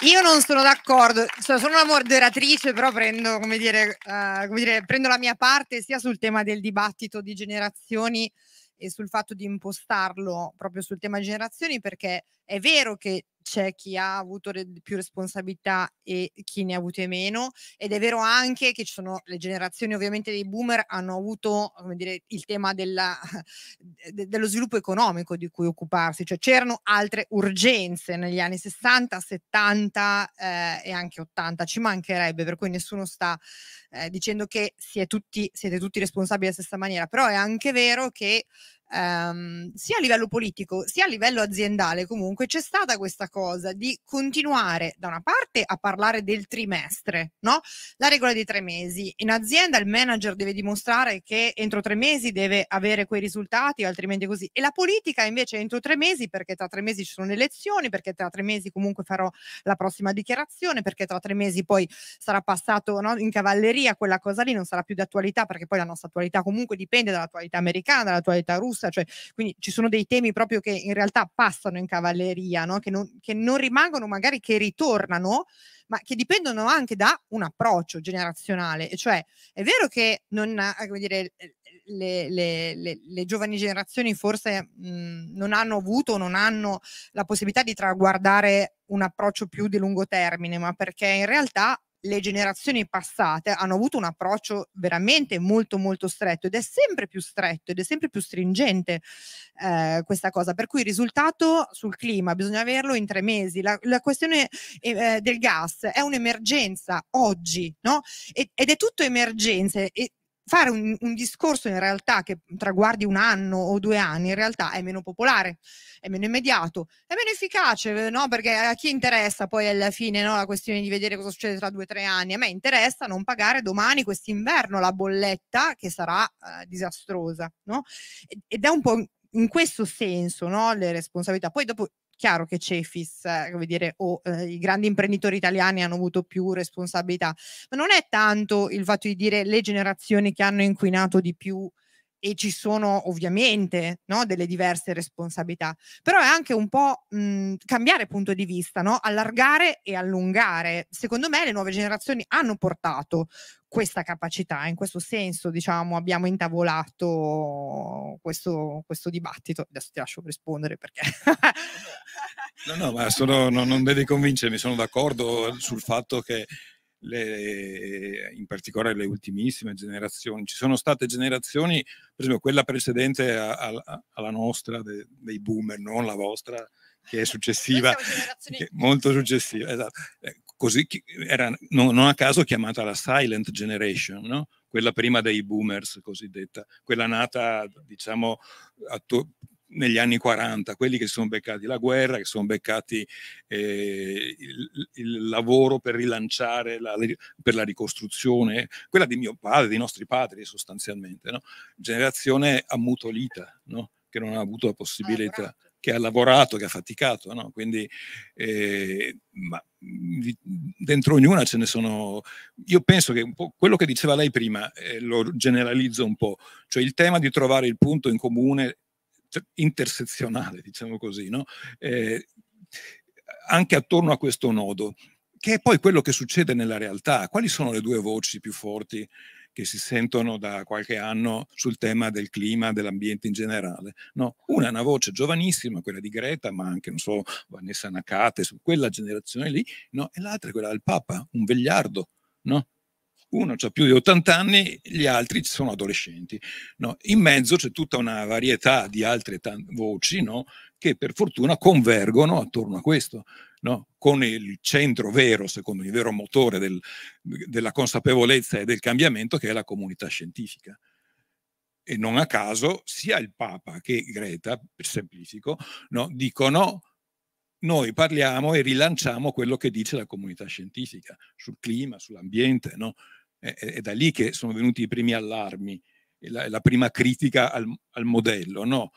Io non sono d'accordo, sono una moderatrice, però prendo, come dire, uh, come dire, prendo la mia parte sia sul tema del dibattito di generazioni e sul fatto di impostarlo proprio sul tema generazioni perché è vero che c'è chi ha avuto re- più responsabilità e chi ne ha avute meno ed è vero anche che ci sono le generazioni ovviamente dei boomer hanno avuto dire, il tema della, de- dello sviluppo economico di cui occuparsi, cioè c'erano altre urgenze negli anni 60, 70 eh, e anche 80, ci mancherebbe, per cui nessuno sta eh, dicendo che si tutti, siete tutti responsabili alla stessa maniera, però è anche vero che ehm, sia a livello politico sia a livello aziendale comunque c'è stata questa cosa di continuare da una parte a parlare del trimestre, no? La regola dei tre mesi. In azienda il manager deve dimostrare che entro tre mesi deve avere quei risultati, altrimenti così. E la politica invece entro tre mesi, perché tra tre mesi ci sono le elezioni, perché tra tre mesi comunque farò la prossima dichiarazione, perché tra tre mesi poi sarà passato no, in cavalleria quella cosa lì, non sarà più d'attualità perché poi la nostra attualità comunque dipende dall'attualità americana, dall'attualità russa giusta, cioè, quindi ci sono dei temi proprio che in realtà passano in cavalleria, no? che, non, che non rimangono, magari che ritornano, ma che dipendono anche da un approccio generazionale. E cioè, è vero che non, eh, come dire, le, le, le, le, giovani generazioni forse mh, non hanno avuto, non hanno la possibilità di traguardare un approccio più di lungo termine, ma perché in realtà le generazioni passate hanno avuto un approccio veramente molto molto stretto ed è sempre più stretto ed è sempre più stringente eh, questa cosa. Per cui il risultato sul clima bisogna averlo in tre mesi. La, la questione eh, eh del gas è un'emergenza oggi, no? ed, è tutto emergenze. E, fare un, un, discorso in realtà che traguardi un anno o due anni in realtà è meno popolare, è meno immediato, è meno efficace, eh, no? Perché a chi interessa poi alla fine no? la questione di vedere cosa succede tra due o tre anni? A me interessa non pagare domani quest'inverno la bolletta che sarà eh, disastrosa, no? Ed è un po' in questo senso no? le responsabilità. Poi dopo chiaro che Cefis, eh, come dire, o eh, i grandi imprenditori italiani hanno avuto più responsabilità, ma non è tanto il fatto di dire le generazioni che hanno inquinato di più e ci sono ovviamente no, delle diverse responsabilità, però è anche un po' mh, mhmm, cambiare punto di vista, no? allargare e allungare. Secondo me le nuove generazioni hanno portato questa capacità, in questo senso diciamo abbiamo intavolato questo, questo dibattito. Adesso ti lascio rispondere perché... no, no, ma sono, no, non devi convincermi, sono d'accordo sul fatto che le, eh, in particolare le ultimissime generazioni. Ci sono state generazioni, per esempio quella precedente a, a, alla nostra, de, dei boomer, non la vostra, che è successiva, che è molto successiva, esatto. Eh, così era non, non, a caso chiamata la Silent Generation, no? quella prima dei boomers cosiddetta, quella nata diciamo attorno negli anni 40, quelli che si sono beccati la guerra, che si sono beccati eh, il, il, lavoro per rilanciare, la, per la ricostruzione, quella di mio padre, dei nostri padri sostanzialmente, no? generazione ammutolita, no? che non ha avuto la possibilità, ha che ha lavorato, che ha faticato, no? quindi eh, ma, di, dentro ognuna ce ne sono, io penso che un po' quello che diceva lei prima, eh, lo generalizzo un po', cioè il tema di trovare il punto in comune intersezionale, diciamo così, no? eh, anche attorno a questo nodo, che è poi quello che succede nella realtà. Quali sono le due voci più forti che si sentono da qualche anno sul tema del clima, dell'ambiente in generale. No, una è una voce giovanissima, quella di Greta, ma anche, non so, Vanessa Nakate, su quella generazione lì, no? e l'altra è quella del Papa, un vegliardo, no? uno ha più di 80 anni, gli altri sono adolescenti. No? In mezzo c'è tutta una varietà di altre voci no? che per fortuna convergono attorno a questo, no? con il centro vero, secondo me, il vero motore del, della consapevolezza e del cambiamento che è la comunità scientifica e non a caso sia il Papa che Greta, semplifico, no, dicono noi parliamo e rilanciamo quello che dice la comunità scientifica sul clima, sull'ambiente, no? È, è, da lì che sono venuti i primi allarmi, la, la prima critica al, al modello, no?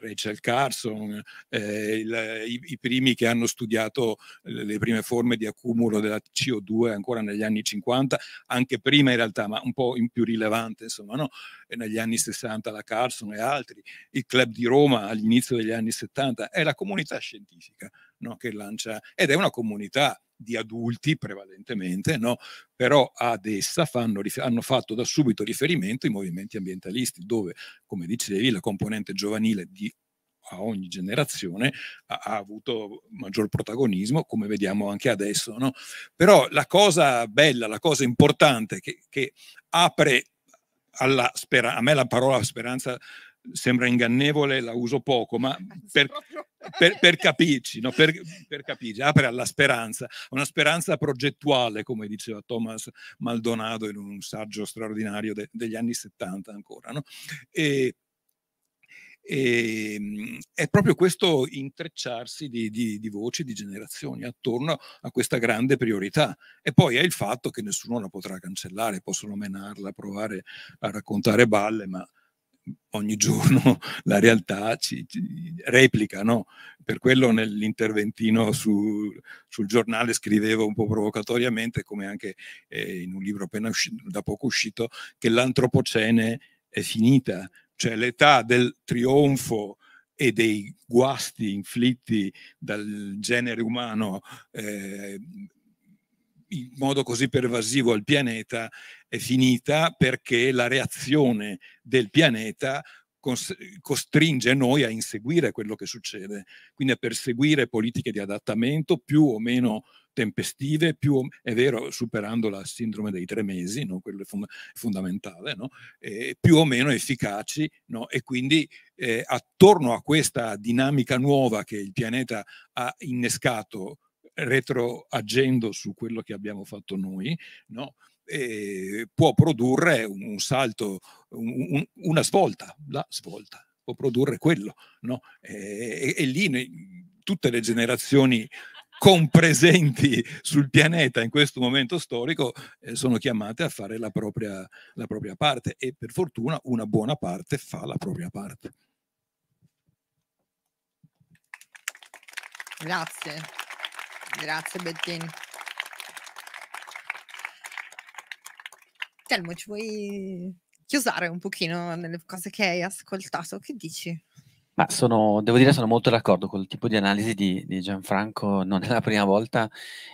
Rachel Carson, eh, il, i, i, primi che hanno studiato le, le prime forme di accumulo della CO2 ancora negli anni 50, anche prima in realtà, ma un po' in più rilevante, insomma, no? negli anni 60 la Carson e altri, il Club di Roma all'inizio degli anni 70, è la comunità scientifica no? che lancia, ed è una comunità di adulti prevalentemente, no? però ad essa fanno, hanno fatto da subito riferimento i movimenti ambientalisti, dove, come dicevi, la componente giovanile di a ogni generazione ha, ha, avuto maggior protagonismo, come vediamo anche adesso. No? Però la cosa bella, la cosa importante che, che apre alla speranza, a me la parola speranza sembra ingannevole, la uso poco, ma per, per, per capirci, no? per, per, capirci, apre alla speranza, una speranza progettuale, come diceva Thomas Maldonado in un saggio straordinario de, degli anni 70 ancora. No? E, e, ehm, è proprio questo intrecciarsi di, di, di, voci, di generazioni attorno a questa grande priorità. E poi è il fatto che nessuno la potrà cancellare, possono menarla, provare a raccontare balle, ma ogni giorno la realtà ci, ci replica, no? Per quello nell'interventino su, sul giornale scrivevo un po' provocatoriamente, come anche eh, in un libro appena uscito, da poco uscito, che l'antropocene è finita, cioè l'età del trionfo e dei guasti inflitti dal genere umano eh, in modo così pervasivo al pianeta è finita perché la reazione del pianeta costringe noi a inseguire quello che succede, quindi a perseguire politiche di adattamento più o meno tempestive, più, è vero, superando la sindrome dei tre mesi, no? quello è fondamentale, no? eh, più o meno efficaci no? e quindi eh, attorno a questa dinamica nuova che il pianeta ha innescato retroagendo su quello che abbiamo fatto noi, no? può produrre un salto, un, una svolta, la svolta, può produrre quello. No? E, e, e lì ne, tutte le generazioni compresenti sul pianeta in questo momento storico eh, sono chiamate a fare la propria, la propria parte e per fortuna una buona parte fa la propria parte. Grazie. Grazie Bettini. Telmo, ci vuoi chiusare un pochino nelle cose che hai ascoltato? Che dici? Ma sono, devo dire, sono molto d'accordo con il tipo di analisi di, di, Gianfranco, non è la prima volta.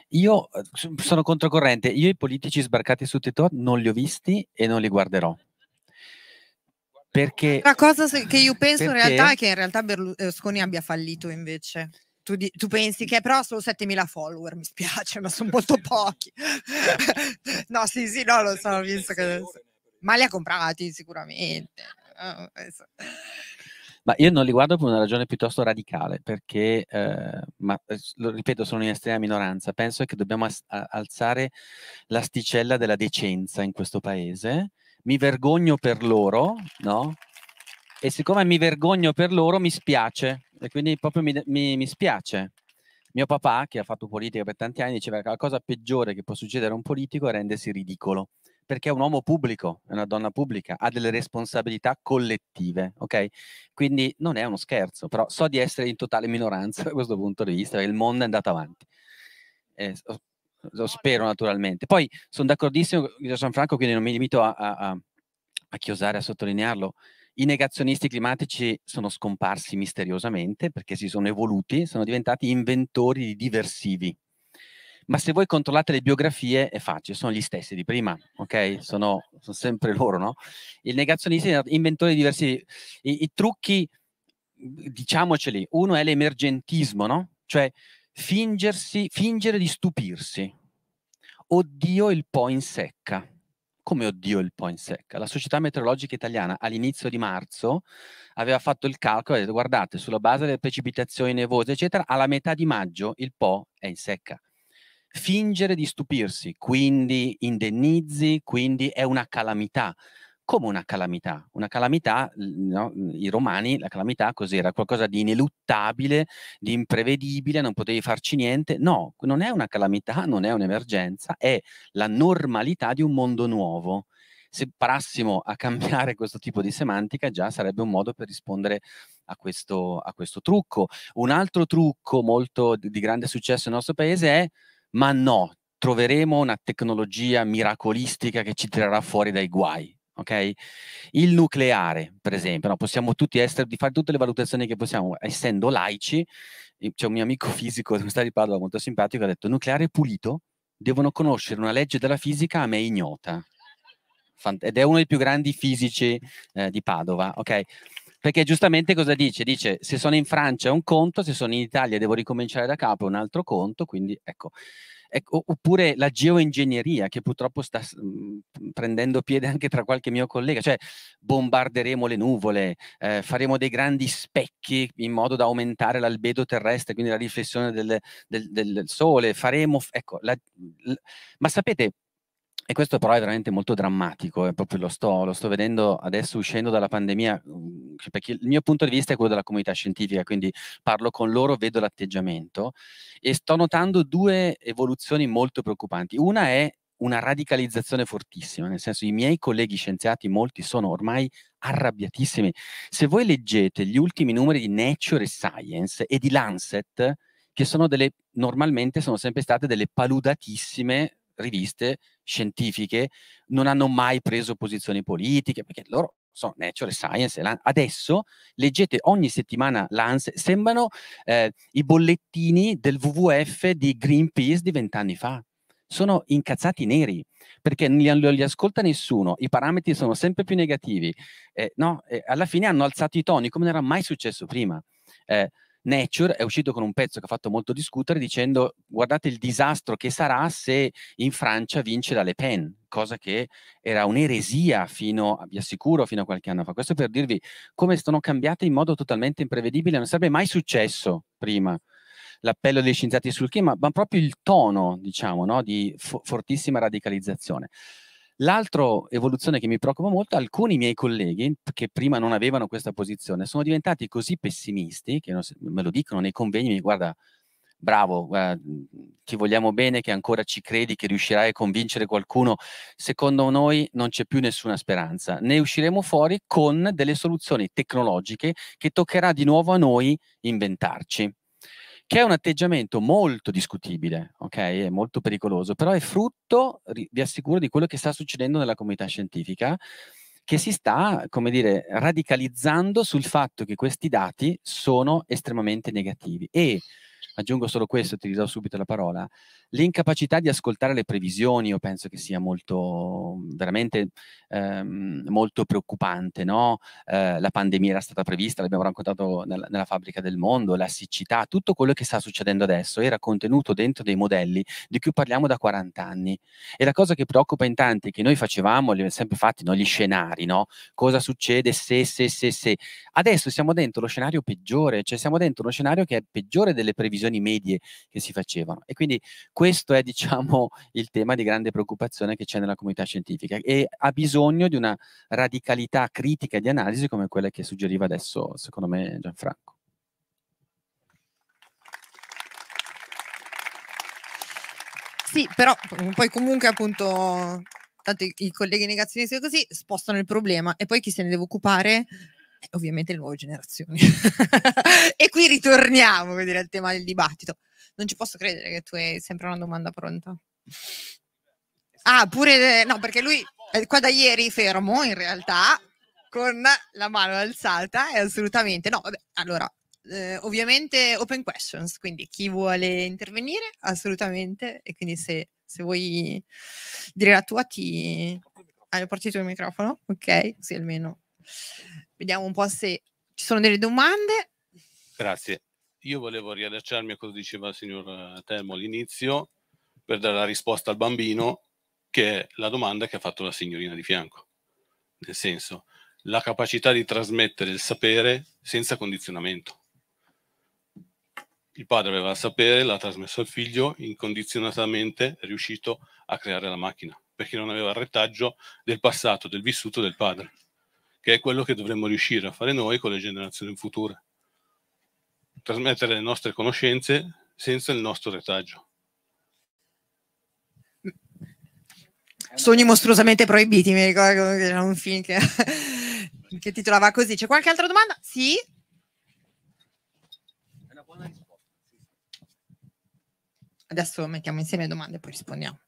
Io eh, sono controcorrente, io i politici sbarcati su TikTok non li ho visti e non li guarderò. Perché... La cosa che io penso perché, in realtà è che in realtà Berlusconi eh, abbia fallito invece tu, di, tu, pensi che però solo 7.000 follower, mi spiace, ma sono molto pochi. no, sì, sì, no, lo so, visto che... Ma li ha eh, comprati sicuramente. Oh, ma io non li guardo per una ragione piuttosto radicale, perché, eh, ma, eh, lo ripeto, sono in estrema minoranza. Penso che dobbiamo alzare l'asticella della decenza in questo paese. Mi vergogno per loro, no? E siccome mi vergogno per loro, mi spiace e quindi proprio mi, mi, mi spiace. Mio papà, che ha fatto politica per tanti anni, diceva che la cosa peggiore che può succedere a un politico è rendersi ridicolo perché è un uomo pubblico, è una donna pubblica, ha delle responsabilità collettive, ok? Quindi non è uno scherzo, però so di essere in totale minoranza da questo punto di vista, perché il mondo è andato avanti. Eh, lo spero naturalmente. Poi sono d'accordissimo con Gianfranco, quindi non mi limito a, a, a, a chiosare, a sottolinearlo. I negazionisti climatici sono scomparsi misteriosamente perché si sono evoluti, sono diventati inventori di diversivi. Ma se voi controllate le biografie è facile, sono gli stessi di prima, ok? Sono, sono sempre loro, no? I negazionisti sono inventori di diversivi. I, I trucchi, diciamoceli, uno è l'emergentismo, no? Cioè fingersi, fingere di stupirsi. Oddio il po' in secca come oddio il Poinsecca? La Società Meteorologica Italiana all'inizio di marzo aveva fatto il calcolo e ha detto guardate, sulla base delle precipitazioni nevose, eccetera, alla metà di maggio il Po è in secca. Fingere di stupirsi, quindi indennizzi, quindi è una calamità come una calamità. Una calamità, no? i romani, la calamità cos'era? Qualcosa di ineluttabile, di imprevedibile, non potevi farci niente. No, non è una calamità, non è un'emergenza, è la normalità di un mondo nuovo. Se parassimo a cambiare questo tipo di semantica, già sarebbe un modo per rispondere a questo, a questo trucco. Un altro trucco molto di grande successo nel nostro paese è ma no, troveremo una tecnologia miracolistica che ci tirerà fuori dai guai ok? Il nucleare, per esempio, no? possiamo tutti essere, di fare tutte le valutazioni che possiamo, essendo laici, c'è un mio amico fisico, mi sta di Padova, molto simpatico, ha detto nucleare pulito, devono conoscere una legge della fisica a me ignota. Ed è uno dei più grandi fisici eh, di Padova, ok? Perché giustamente cosa dice? Dice se sono in Francia è un conto, se sono in Italia devo ricominciare da capo è un altro conto, quindi ecco. Ecco, oppure la geoingegneria che purtroppo sta mh, mhmm, prendendo piede anche tra qualche mio collega, cioè bombarderemo le nuvole, eh, faremo dei grandi specchi in modo da aumentare l'albedo terrestre, quindi la riflessione del, del, del sole, faremo, ecco, la, la, ma sapete, e questo però è veramente molto drammatico, eh, lo, sto, lo sto vedendo adesso uscendo dalla pandemia mhmm, perché il mio punto di vista è quello della comunità scientifica, quindi parlo con loro, vedo l'atteggiamento e sto notando due evoluzioni molto preoccupanti. Una è una radicalizzazione fortissima, nel senso i miei colleghi scienziati, molti sono ormai arrabbiatissimi. Se voi leggete gli ultimi numeri di Nature Science e di Lancet, che sono delle, normalmente sono sempre state delle paludatissime riviste scientifiche, non hanno mai preso posizioni politiche, perché loro so, Nature, Science, adesso leggete ogni settimana l'ANS, sembrano eh, i bollettini del WWF di Greenpeace di vent'anni fa. Sono incazzati neri perché non li, ascolta nessuno, i parametri sono sempre più negativi. Eh, no? eh, alla fine hanno alzato i toni come non era mai successo prima. Eh, Nature è uscito con un pezzo che ha fatto molto discutere dicendo guardate il disastro che sarà se in Francia vince la Le Pen, cosa che era un'eresia fino, vi assicuro, fino a qualche anno fa. Questo per dirvi come sono cambiate in modo totalmente imprevedibile, non sarebbe mai successo prima l'appello degli scienziati sul clima, ma proprio il tono, diciamo, no, di fortissima radicalizzazione. L'altra evoluzione che mi preoccupa molto, alcuni miei colleghi che prima non avevano questa posizione sono diventati così pessimisti che me lo dicono nei convegni, mi guarda, bravo, guarda, ti vogliamo bene, che ancora ci credi, che riuscirai a convincere qualcuno, secondo noi non c'è più nessuna speranza. Ne usciremo fuori con delle soluzioni tecnologiche che toccherà di nuovo a noi inventarci che è un atteggiamento molto discutibile, ok? È molto pericoloso, però è frutto, vi assicuro, di quello che sta succedendo nella comunità scientifica che si sta, come dire, radicalizzando sul fatto che questi dati sono estremamente negativi e aggiungo solo questo e ti ridò subito la parola, l'incapacità di ascoltare le previsioni io penso che sia molto, veramente ehm, molto preoccupante, no? eh, la pandemia era stata prevista, l'abbiamo raccontato nella, nella fabbrica del mondo, la siccità, tutto quello che sta succedendo adesso era contenuto dentro dei modelli di cui parliamo da 40 anni e la cosa che preoccupa in tanti è che noi facevamo, li sempre fatti, no? gli scenari, no? cosa succede se, se, se, se, adesso siamo dentro lo scenario peggiore, cioè siamo dentro uno scenario che è peggiore delle previsioni revisioni medie che si facevano. E quindi questo è, diciamo, il tema di grande preoccupazione che c'è nella comunità scientifica e ha bisogno di una radicalità critica di analisi come quella che suggeriva adesso, secondo me, Gianfranco. Sì, però poi comunque appunto tanto i, i colleghi negazionisti così spostano il problema e poi chi se ne deve occupare eh, ovviamente le nuove generazioni. e qui ritorniamo dire, al tema del dibattito. Non ci posso credere che tu hai sempre una domanda pronta. Ah, pure no, perché lui è eh, qua da ieri fermo in realtà con la mano alzata e assolutamente no. Vabbè, allora, eh, ovviamente open questions, quindi chi vuole intervenire assolutamente e quindi se, se vuoi dire la tua ti hai eh, partito il microfono, ok? Sì, almeno Vediamo un po' se ci sono delle domande. Grazie. Io volevo riallacciarmi a cosa diceva il signor eh, Telmo all'inizio per dare la risposta al bambino, che è la domanda che ha fatto la signorina di fianco. Nel senso, la capacità di trasmettere il sapere senza condizionamento. Il padre aveva il sapere, l'ha trasmesso al figlio, incondizionatamente è riuscito a creare la macchina, perché non aveva il retaggio del passato, del vissuto del padre che è quello che dovremmo riuscire a fare noi con le generazioni future. Trasmettere le nostre conoscenze senza il nostro retaggio. Sogni mostruosamente proibiti, mi ricordo che era un film che, che titolava così. C'è qualche altra domanda? Sì? Adesso mettiamo insieme le domande e poi rispondiamo.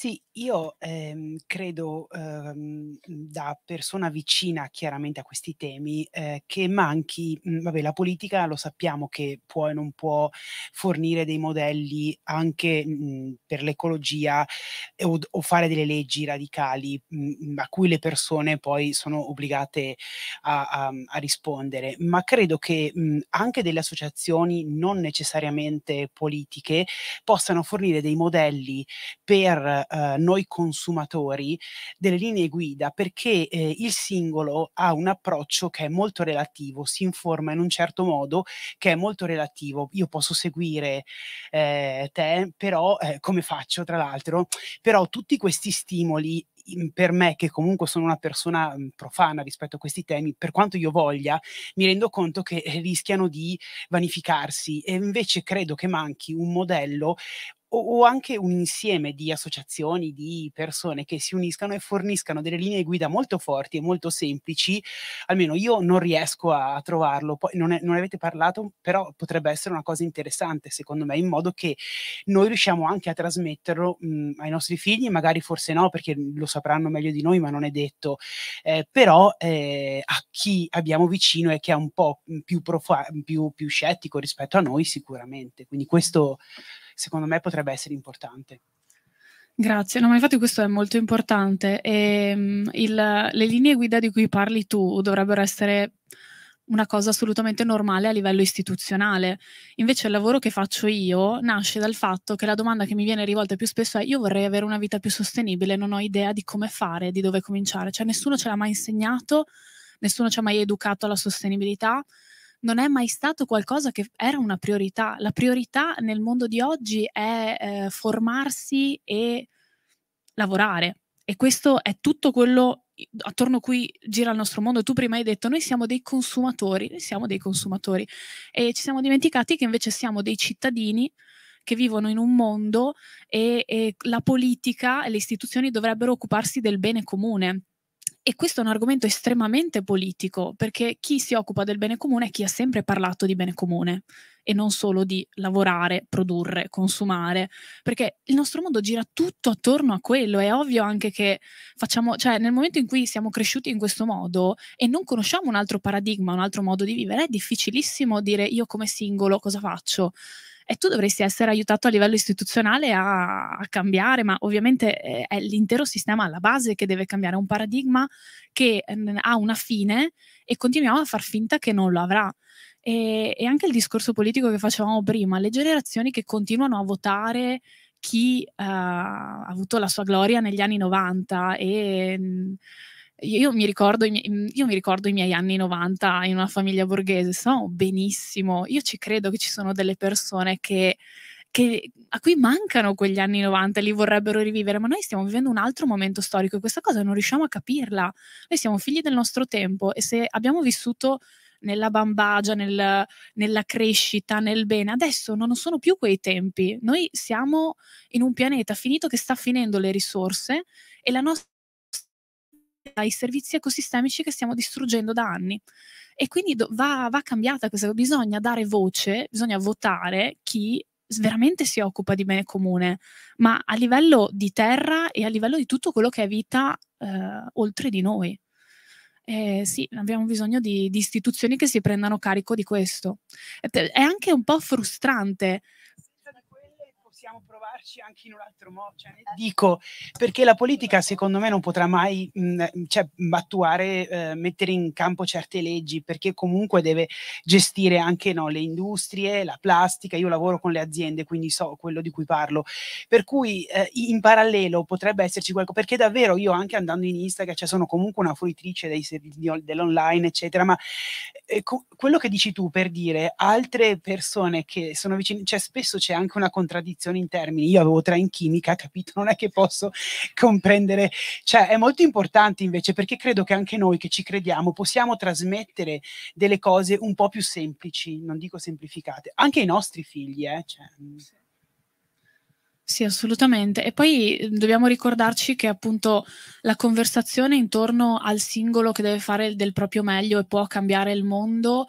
Sì, io, ehm, credo, uhm, da persona vicina chiaramente a questi temi, ehm, che manchi mhmm, vabbè la politica lo sappiamo che può e non può fornire dei modelli anche, mhmm, per l'ecologia e eh, od o fare delle leggi radicali, mhmm, a cui le persone poi sono obbligate a a a rispondere. Ma credo che, mhmm, anche delle associazioni non necessariamente politiche possano fornire dei modelli per eh, noi consumatori delle linee guida perché eh, il singolo ha un approccio che è molto relativo, si informa in un certo modo che è molto relativo. Io posso seguire eh, te, però eh, come faccio tra l'altro? Però tutti questi stimoli mm, per me, che comunque sono una persona mm, profana rispetto a questi temi, per quanto io voglia, mi rendo conto che eh, rischiano di vanificarsi e invece credo che manchi un modello o, o anche un insieme di associazioni, di persone che si uniscano e forniscano delle linee guida molto forti e molto semplici, almeno io non riesco a trovarlo, poi non, è, non avete parlato, però potrebbe essere una cosa interessante secondo me, in modo che noi riusciamo anche a trasmetterlo mh, mhmm, ai nostri figli, magari forse no, perché lo sapranno meglio di noi, ma non è detto, eh, però eh, a chi abbiamo vicino e che è un po' mhmm, più, profa- più, più scettico rispetto a noi sicuramente. Quindi questo secondo me potrebbe essere importante. Grazie, no, ma infatti questo è molto importante. E, ehm, il, le linee guida di cui parli tu dovrebbero essere una cosa assolutamente normale a livello istituzionale. Invece il lavoro che faccio io nasce dal fatto che la domanda che mi viene rivolta più spesso è io vorrei avere una vita più sostenibile, non ho idea di come fare, di dove cominciare. Cioè nessuno ce l'ha mai insegnato, nessuno ci ha mai educato alla sostenibilità non è mai stato qualcosa che era una priorità. La priorità nel mondo di oggi è eh, formarsi e lavorare. E questo è tutto quello attorno a cui gira il nostro mondo. Tu prima hai detto noi siamo dei consumatori, noi siamo dei consumatori e ci siamo dimenticati che invece siamo dei cittadini che vivono in un mondo e, e la politica e le istituzioni dovrebbero occuparsi del bene comune. E questo è un argomento estremamente politico, perché chi si occupa del bene comune è chi ha sempre parlato di bene comune e non solo di lavorare, produrre, consumare, perché il nostro mondo gira tutto attorno a quello. È ovvio anche che facciamo, cioè nel momento in cui siamo cresciuti in questo modo e non conosciamo un altro paradigma, un altro modo di vivere, è difficilissimo dire io come singolo cosa faccio e tu dovresti essere aiutato a livello istituzionale a, a cambiare, ma ovviamente è, eh, è l'intero sistema alla base che deve cambiare, è un paradigma che mh, mm, ha una fine e continuiamo a far finta che non lo avrà. E, e anche il discorso politico che facevamo prima, le generazioni che continuano a votare chi uh, ha avuto la sua gloria negli anni 90 e... Mh, mm, io mi, ricordo, mm, io mi, ricordo i miei, anni 90 in una famiglia borghese, stavamo benissimo. Io ci credo che ci sono delle persone che, che, a cui mancano quegli anni 90 e li vorrebbero rivivere, ma noi stiamo vivendo un altro momento storico e questa cosa non riusciamo a capirla. Noi siamo figli del nostro tempo e se abbiamo vissuto nella bambagia, nel, nella crescita, nel bene. Adesso non sono più quei tempi. Noi siamo in un pianeta finito che sta finendo le risorse e la nostra ai servizi ecosistemici che stiamo distruggendo da anni. E quindi do, va, va cambiata questa cosa, bisogna dare voce, bisogna votare chi veramente si occupa di bene comune, ma a livello di terra e a livello di tutto quello che è vita eh, oltre di noi. Eh, sì, abbiamo bisogno di, di, istituzioni che si prendano carico di questo. È anche un po' frustrante. Senza quelle possiamo provarci anche in un altro modo. Cioè, eh. dico, perché la politica secondo me non potrà mai mh, mm, mm, cioè, mm, attuare, eh, mettere in campo certe leggi, perché comunque deve gestire anche no, le industrie, la plastica, io lavoro con le aziende, quindi so quello di cui parlo. Per cui eh, in parallelo potrebbe esserci qualcosa, perché davvero io anche andando in Instagram, cioè, sono comunque una fruitrice dei, dell'online, eccetera, ma eh, co- quello che dici tu per dire altre persone che sono vicine, cioè spesso c'è anche una contraddizione interna termini. Io avevo tre in chimica, capito? Non è che posso comprendere. Cioè, è molto importante invece perché credo che anche noi che ci crediamo possiamo trasmettere delle cose un po' più semplici, non dico semplificate, anche ai nostri figli, eh? Cioè, mm. sì, assolutamente. E poi mm, dobbiamo ricordarci che appunto la conversazione intorno al singolo che deve fare del proprio meglio e può cambiare il mondo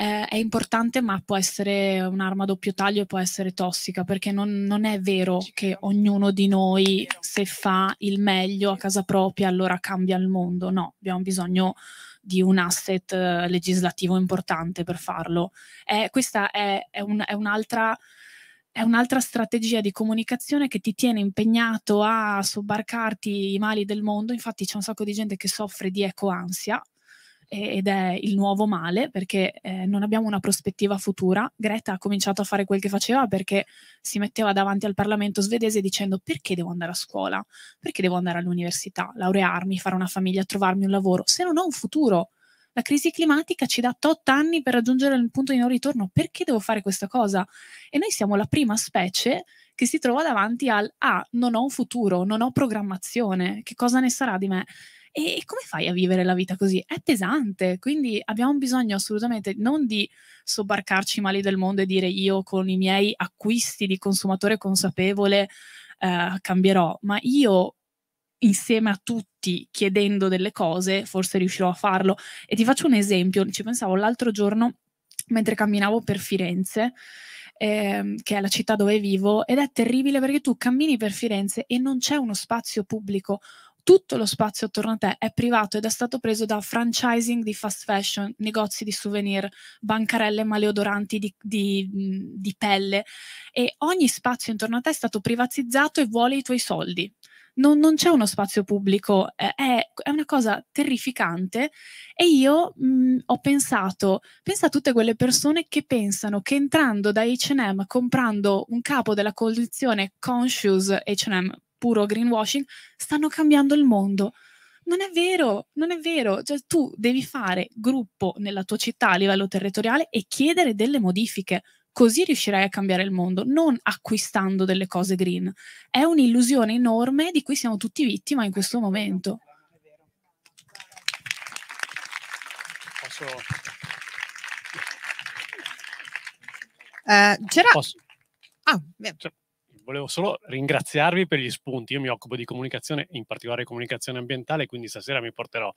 eh, è importante ma può essere un'arma a doppio taglio e può essere tossica perché non, non è vero che ognuno di noi se fa il meglio a casa propria allora cambia il mondo, no, abbiamo bisogno di un asset eh, legislativo importante per farlo. Eh, questa è, è, un, è, un'altra, è, un'altra. strategia di comunicazione che ti tiene impegnato a sobbarcarti i mali del mondo. Infatti, c'è un sacco di gente che soffre di ecoansia, ed è il nuovo male perché eh, non abbiamo una prospettiva futura. Greta ha cominciato a fare quel che faceva perché si metteva davanti al Parlamento svedese dicendo perché devo andare a scuola, perché devo andare all'università, laurearmi, fare una famiglia, trovarmi un lavoro, se non ho un futuro. La crisi climatica ci dà 8 anni per raggiungere il punto di non ritorno, perché devo fare questa cosa? E noi siamo la prima specie che si trova davanti al ah, non ho un futuro, non ho programmazione, che cosa ne sarà di me? E, come fai a vivere la vita così? È pesante, quindi abbiamo bisogno assolutamente non di sobbarcarci i mali del mondo e dire io con i miei acquisti di consumatore consapevole eh, cambierò, ma io insieme a tutti chiedendo delle cose, forse riuscirò a farlo. E ti faccio un esempio, ci pensavo l'altro giorno mentre camminavo per Firenze, ehm, che è la città dove vivo, ed è terribile perché tu cammini per Firenze e non c'è uno spazio pubblico tutto lo spazio attorno a te è privato ed è stato preso da franchising di fast fashion, negozi di souvenir, bancarelle maleodoranti di, di, di pelle e ogni spazio intorno a te è stato privatizzato e vuole i tuoi soldi. Non, non, c'è uno spazio pubblico, è, è una cosa terrificante e io mh, ho pensato, pensa a tutte quelle persone che pensano che entrando da H&M, comprando un capo della collezione Conscious H&M, puro greenwashing, stanno cambiando il mondo. Non è vero, non è vero. Cioè, tu devi fare gruppo nella tua città a livello territoriale e chiedere delle modifiche. Così riuscirai a cambiare il mondo, non acquistando delle cose green. È un'illusione enorme di cui siamo tutti vittima in questo momento. Posso... Uh, c'era... Posso... Ah, beh. Cioè, volevo solo ringraziarvi per gli spunti. Io mi occupo di comunicazione, in particolare comunicazione ambientale, quindi stasera mi porterò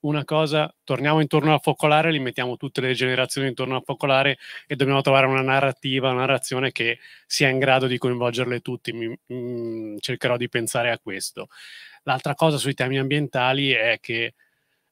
una cosa, torniamo intorno al focolare, li mettiamo tutte le generazioni intorno al focolare e dobbiamo trovare una narrativa, una narrazione che sia in grado di coinvolgerle tutti. Mi, mh, mm, cercherò di pensare a questo. L'altra cosa sui temi ambientali è che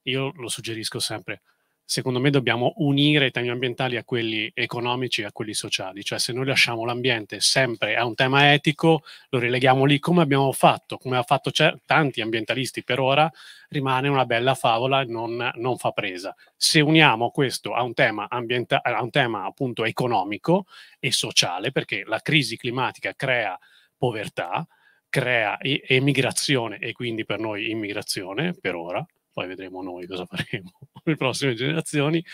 io lo suggerisco sempre, secondo me dobbiamo unire i temi ambientali a quelli economici e a quelli sociali, cioè se noi lasciamo l'ambiente sempre a un tema etico, lo rileghiamo lì come abbiamo fatto, come ha fatto tanti ambientalisti per ora, rimane una bella favola, non, non fa presa. Se uniamo questo a un, tema a un tema appunto economico e sociale, perché la crisi climatica crea povertà, crea emigrazione e quindi per noi immigrazione per ora, poi vedremo noi cosa faremo con le prossime generazioni.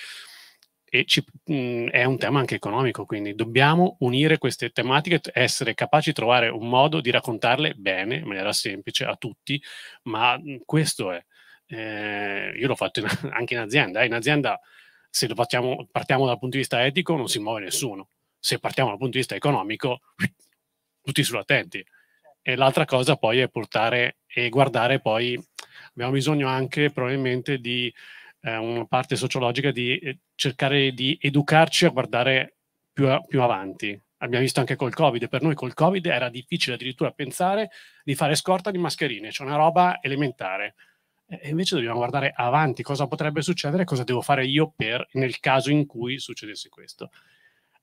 E ci, mh, mm, è un tema anche economico, quindi dobbiamo unire queste tematiche, essere capaci di trovare un modo di raccontarle bene, in maniera semplice, a tutti, ma mm, questo è. Eh, io l'ho fatto in, anche in azienda. Eh. In azienda, se lo facciamo, partiamo dal punto di vista etico, non si muove nessuno. Se partiamo dal punto di vista economico, tutti sono attenti. E l'altra cosa poi è portare e guardare poi abbiamo bisogno anche probabilmente di eh, una parte sociologica di eh, cercare di educarci a guardare più, a, più avanti. Abbiamo visto anche col Covid, per noi col Covid era difficile addirittura pensare di fare scorta di mascherine, cioè una roba elementare. E invece dobbiamo guardare avanti cosa potrebbe succedere, cosa devo fare io per nel caso in cui succedesse questo.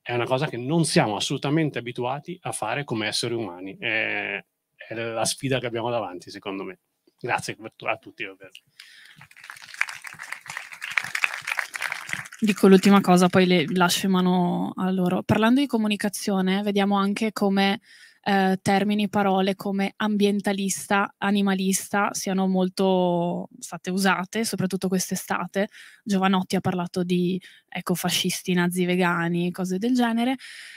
È una cosa che non siamo assolutamente abituati a fare come esseri umani. È, è la sfida che abbiamo davanti, secondo me. Grazie a tutti. Ovviamente. Dico l'ultima cosa, poi le lascio in mano a loro. Parlando di comunicazione, vediamo anche come eh, termini, parole come ambientalista, animalista siano molto state usate, soprattutto quest'estate. Giovanotti ha parlato di ecofascisti, nazi vegani, cose del genere.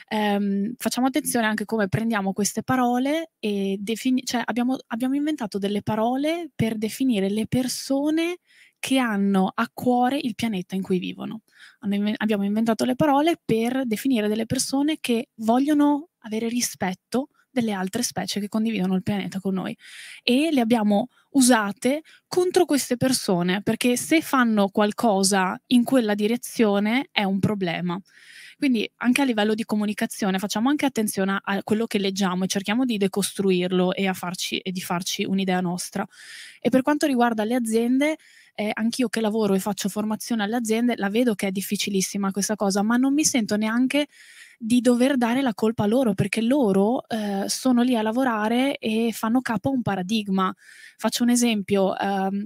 Ehm, facciamo attenzione anche come prendiamo queste parole e defini- cioè abbiamo, abbiamo inventato delle parole per definire le persone che hanno a cuore il pianeta in cui vivono. Abbiamo inventato le parole per definire delle persone che vogliono avere rispetto delle altre specie che condividono il pianeta con noi e le abbiamo usate contro queste persone perché se fanno qualcosa in quella direzione è un problema. Quindi anche a livello di comunicazione facciamo anche attenzione a quello che leggiamo e cerchiamo di decostruirlo e, farci, e di farci un'idea nostra. E per quanto riguarda le aziende, eh, anch'io che lavoro e faccio formazione alle aziende, la vedo che è difficilissima questa cosa, ma non mi sento neanche di dover dare la colpa a loro perché loro eh, sono lì a lavorare e fanno capo a un paradigma. Faccio un esempio. Ehm,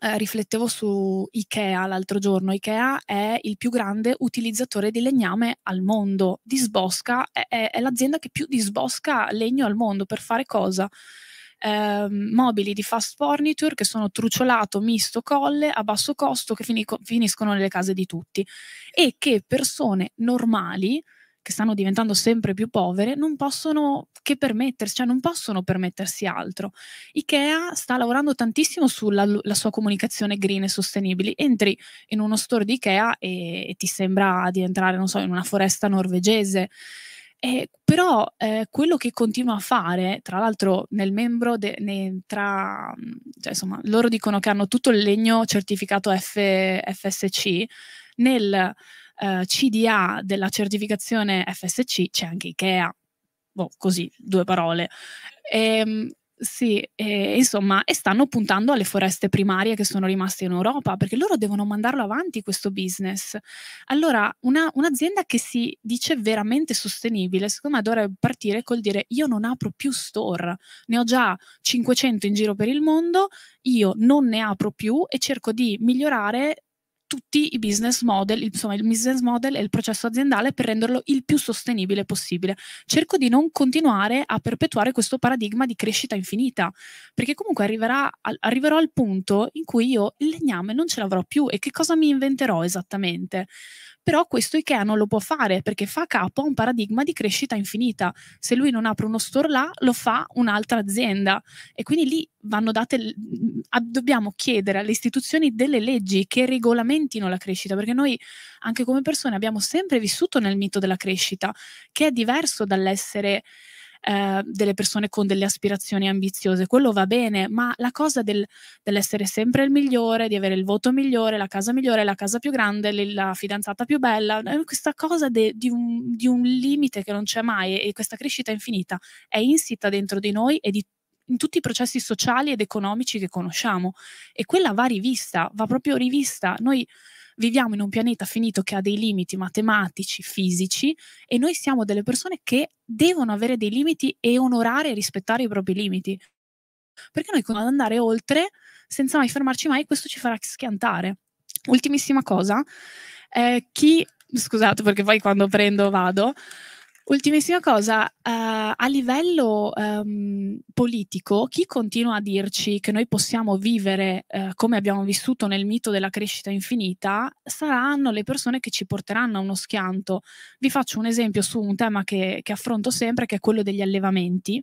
eh, riflettevo su Ikea l'altro giorno. Ikea è il più grande utilizzatore di legname al mondo. Disbosca è, è, è l'azienda che più disbosca legno al mondo per fare cosa? eh, mobili di fast furniture che sono truciolato, misto, colle a basso costo che finico, finiscono nelle case di tutti e che persone normali che stanno diventando sempre più povere non possono che permettersi, cioè non possono permettersi altro. Ikea sta lavorando tantissimo sulla la sua comunicazione green e sostenibile. Entri in uno store di Ikea e, e ti sembra di entrare, non so, in una foresta norvegese. Eh, però eh, quello che continua a fare, tra l'altro nel membro, de, ne, tra, mm, cioè, insomma, loro dicono che hanno tutto il legno certificato F, FSC, nel eh, CDA della certificazione FSC c'è anche Ikea, boh, così, due parole. E, ehm, sì, e, insomma, e stanno puntando alle foreste primarie che sono rimaste in Europa, perché loro devono mandarlo avanti questo business. Allora, una, un'azienda che si dice veramente sostenibile, secondo me dovrebbe partire col dire io non apro più store, ne ho già 500 in giro per il mondo, io non ne apro più e cerco di migliorare tutti i business model, insomma il business model e il processo aziendale per renderlo il più sostenibile possibile. Cerco di non continuare a perpetuare questo paradigma di crescita infinita, perché comunque arriverà, al, arriverò al punto in cui io il legname non ce l'avrò più e che cosa mi inventerò esattamente? Però questo Ikea non lo può fare perché fa capo a un paradigma di crescita infinita. Se lui non apre uno store là, lo fa un'altra azienda e quindi lì vanno date, dobbiamo chiedere alle istituzioni delle leggi che regolamentano rallentino la crescita, perché noi anche come persone abbiamo sempre vissuto nel mito della crescita, che è diverso dall'essere eh, delle persone con delle aspirazioni ambiziose, quello va bene, ma la cosa del, dell'essere sempre il migliore, di avere il voto migliore, la casa migliore, la casa più grande, la fidanzata più bella, eh, questa cosa de, di, un, di, un, limite che non c'è mai e questa crescita infinita è insita dentro di noi e di in tutti i processi sociali ed economici che conosciamo e quella va rivista, va proprio rivista. Noi viviamo in un pianeta finito che ha dei limiti matematici, fisici e noi siamo delle persone che devono avere dei limiti e onorare e rispettare i propri limiti. Perché noi ad andare oltre senza mai fermarci mai, questo ci farà schiantare. Ultimissima cosa, eh, chi, scusate perché poi quando prendo vado, Ultimissima cosa, uh, a livello um, politico, chi continua a dirci che noi possiamo vivere uh, come abbiamo vissuto nel mito della crescita infinita, saranno le persone che ci porteranno a uno schianto. Vi faccio un esempio su un tema che, che affronto sempre, che è quello degli allevamenti.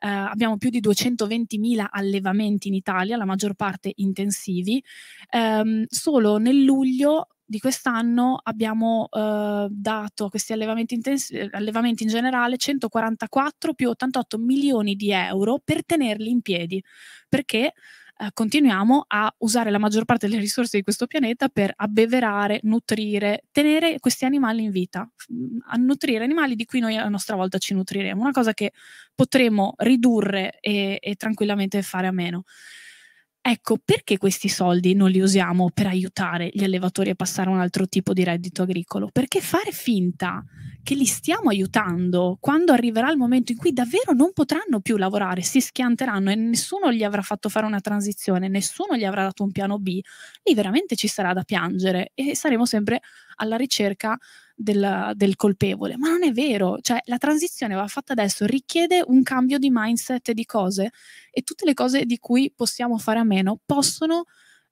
Uh, abbiamo più di 220.000 allevamenti in Italia, la maggior parte intensivi. Um, solo nel luglio di quest'anno abbiamo eh, dato a questi allevamenti, intens- allevamenti in generale 144 più 88 milioni di euro per tenerli in piedi, perché eh, continuiamo a usare la maggior parte delle risorse di questo pianeta per abbeverare, nutrire, tenere questi animali in vita, mm, a nutrire animali di cui noi a nostra volta ci nutriremo, una cosa che potremo ridurre e, e tranquillamente fare a meno. Ecco, perché questi soldi non li usiamo per aiutare gli allevatori a passare a un altro tipo di reddito agricolo? Perché fare finta che li stiamo aiutando quando arriverà il momento in cui davvero non potranno più lavorare, si schianteranno e nessuno gli avrà fatto fare una transizione, nessuno gli avrà dato un piano B, lì veramente ci sarà da piangere e saremo sempre alla ricerca del, del colpevole, ma non è vero, cioè la transizione va fatta adesso, richiede un cambio di mindset di cose e tutte le cose di cui possiamo fare a meno possono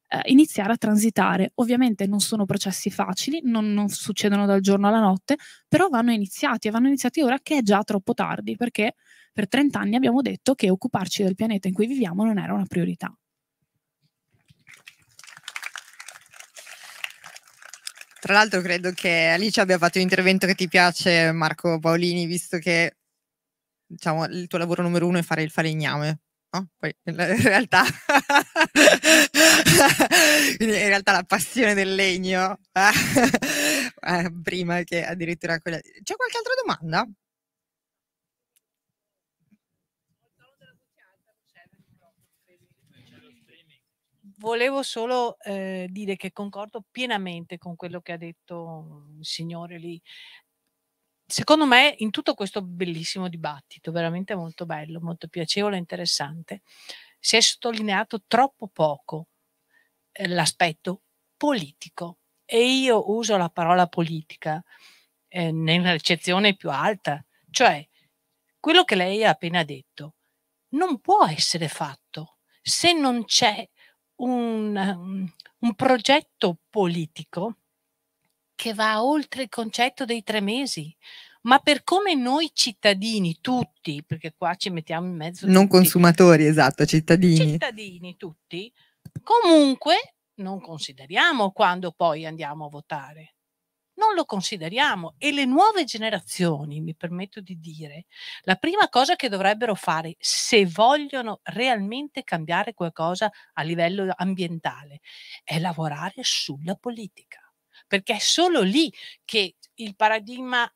eh, iniziare a transitare. Ovviamente non sono processi facili, non, non, succedono dal giorno alla notte, però vanno iniziati e vanno iniziati ora che è già troppo tardi, perché per 30 anni abbiamo detto che occuparci del pianeta in cui viviamo non era una priorità. Tra l'altro credo che Alice abbia fatto un intervento che ti piace, Marco Paolini, visto che diciamo, il tuo lavoro numero uno è fare il falegname. No? Poi in realtà, in realtà la passione del legno, eh, eh, prima che addirittura quella... C'è qualche altra domanda? volevo solo eh, dire che concordo pienamente con quello che ha detto mhmm, il signore lì. Secondo me, in tutto questo bellissimo dibattito, veramente molto bello, molto piacevole e interessante, si è sottolineato troppo poco eh, l'aspetto politico. E io uso la parola politica eh, nella ricezione più alta, cioè quello che lei ha appena detto non può essere fatto se non c'è un, um, un progetto politico che va oltre il concetto dei tre mesi, ma per come noi cittadini tutti, perché qua ci mettiamo in mezzo... Non tutti, consumatori, esatto, cittadini. Cittadini tutti, comunque non consideriamo quando poi andiamo a votare non lo consideriamo e le nuove generazioni, mi permetto di dire, la prima cosa che dovrebbero fare se vogliono realmente cambiare qualcosa a livello ambientale è lavorare sulla politica, perché è solo lì che il paradigma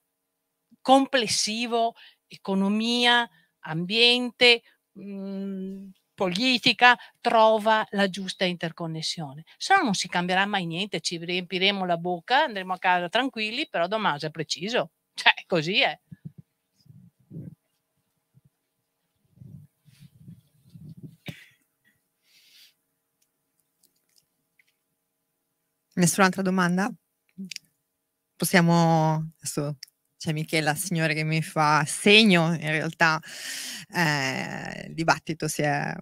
complessivo, economia, ambiente, mh, mhmm, politica trova la giusta interconnessione. Se no non si cambierà mai niente, ci riempiremo la bocca, andremo a casa tranquilli, però domani è preciso. Cioè, così è. Nessun'altra domanda? Possiamo adesso c'è Michela, signore, che mi fa segno, in realtà eh, il dibattito si è,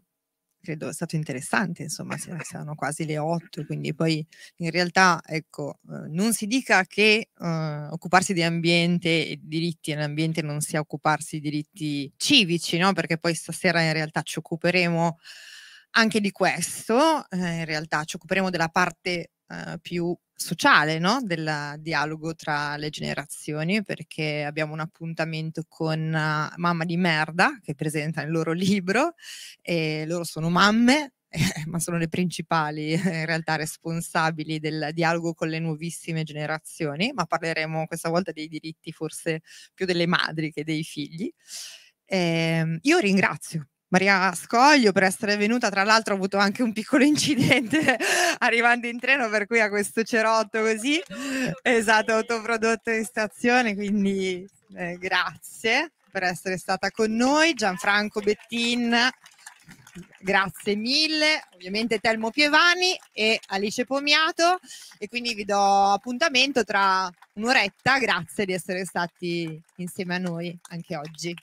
credo, stato interessante, insomma, sono quasi le otto, quindi poi in realtà, ecco, eh, non si dica che eh, occuparsi di ambiente e diritti nell'ambiente non sia occuparsi di diritti civici, no? Perché poi stasera in realtà ci occuperemo anche di questo, eh, in realtà ci occuperemo della parte eh, più sociale no? del dialogo tra le generazioni perché abbiamo un appuntamento con uh, Mamma di Merda che presenta il loro libro e loro sono mamme ma sono le principali eh, in realtà responsabili del dialogo con le nuovissime generazioni ma parleremo questa volta dei diritti forse più delle madri che dei figli eh, io ringrazio Maria Scoglio per essere venuta. Tra l'altro ho avuto anche un piccolo incidente arrivando in treno, per cui a questo cerotto così, esatto, autoprodotto in stazione, quindi eh, grazie per essere stata con noi. Gianfranco Bettin, grazie mille, ovviamente Telmo Pievani e Alice Pomiato e quindi vi do appuntamento tra un'oretta, grazie di essere stati insieme a noi anche oggi.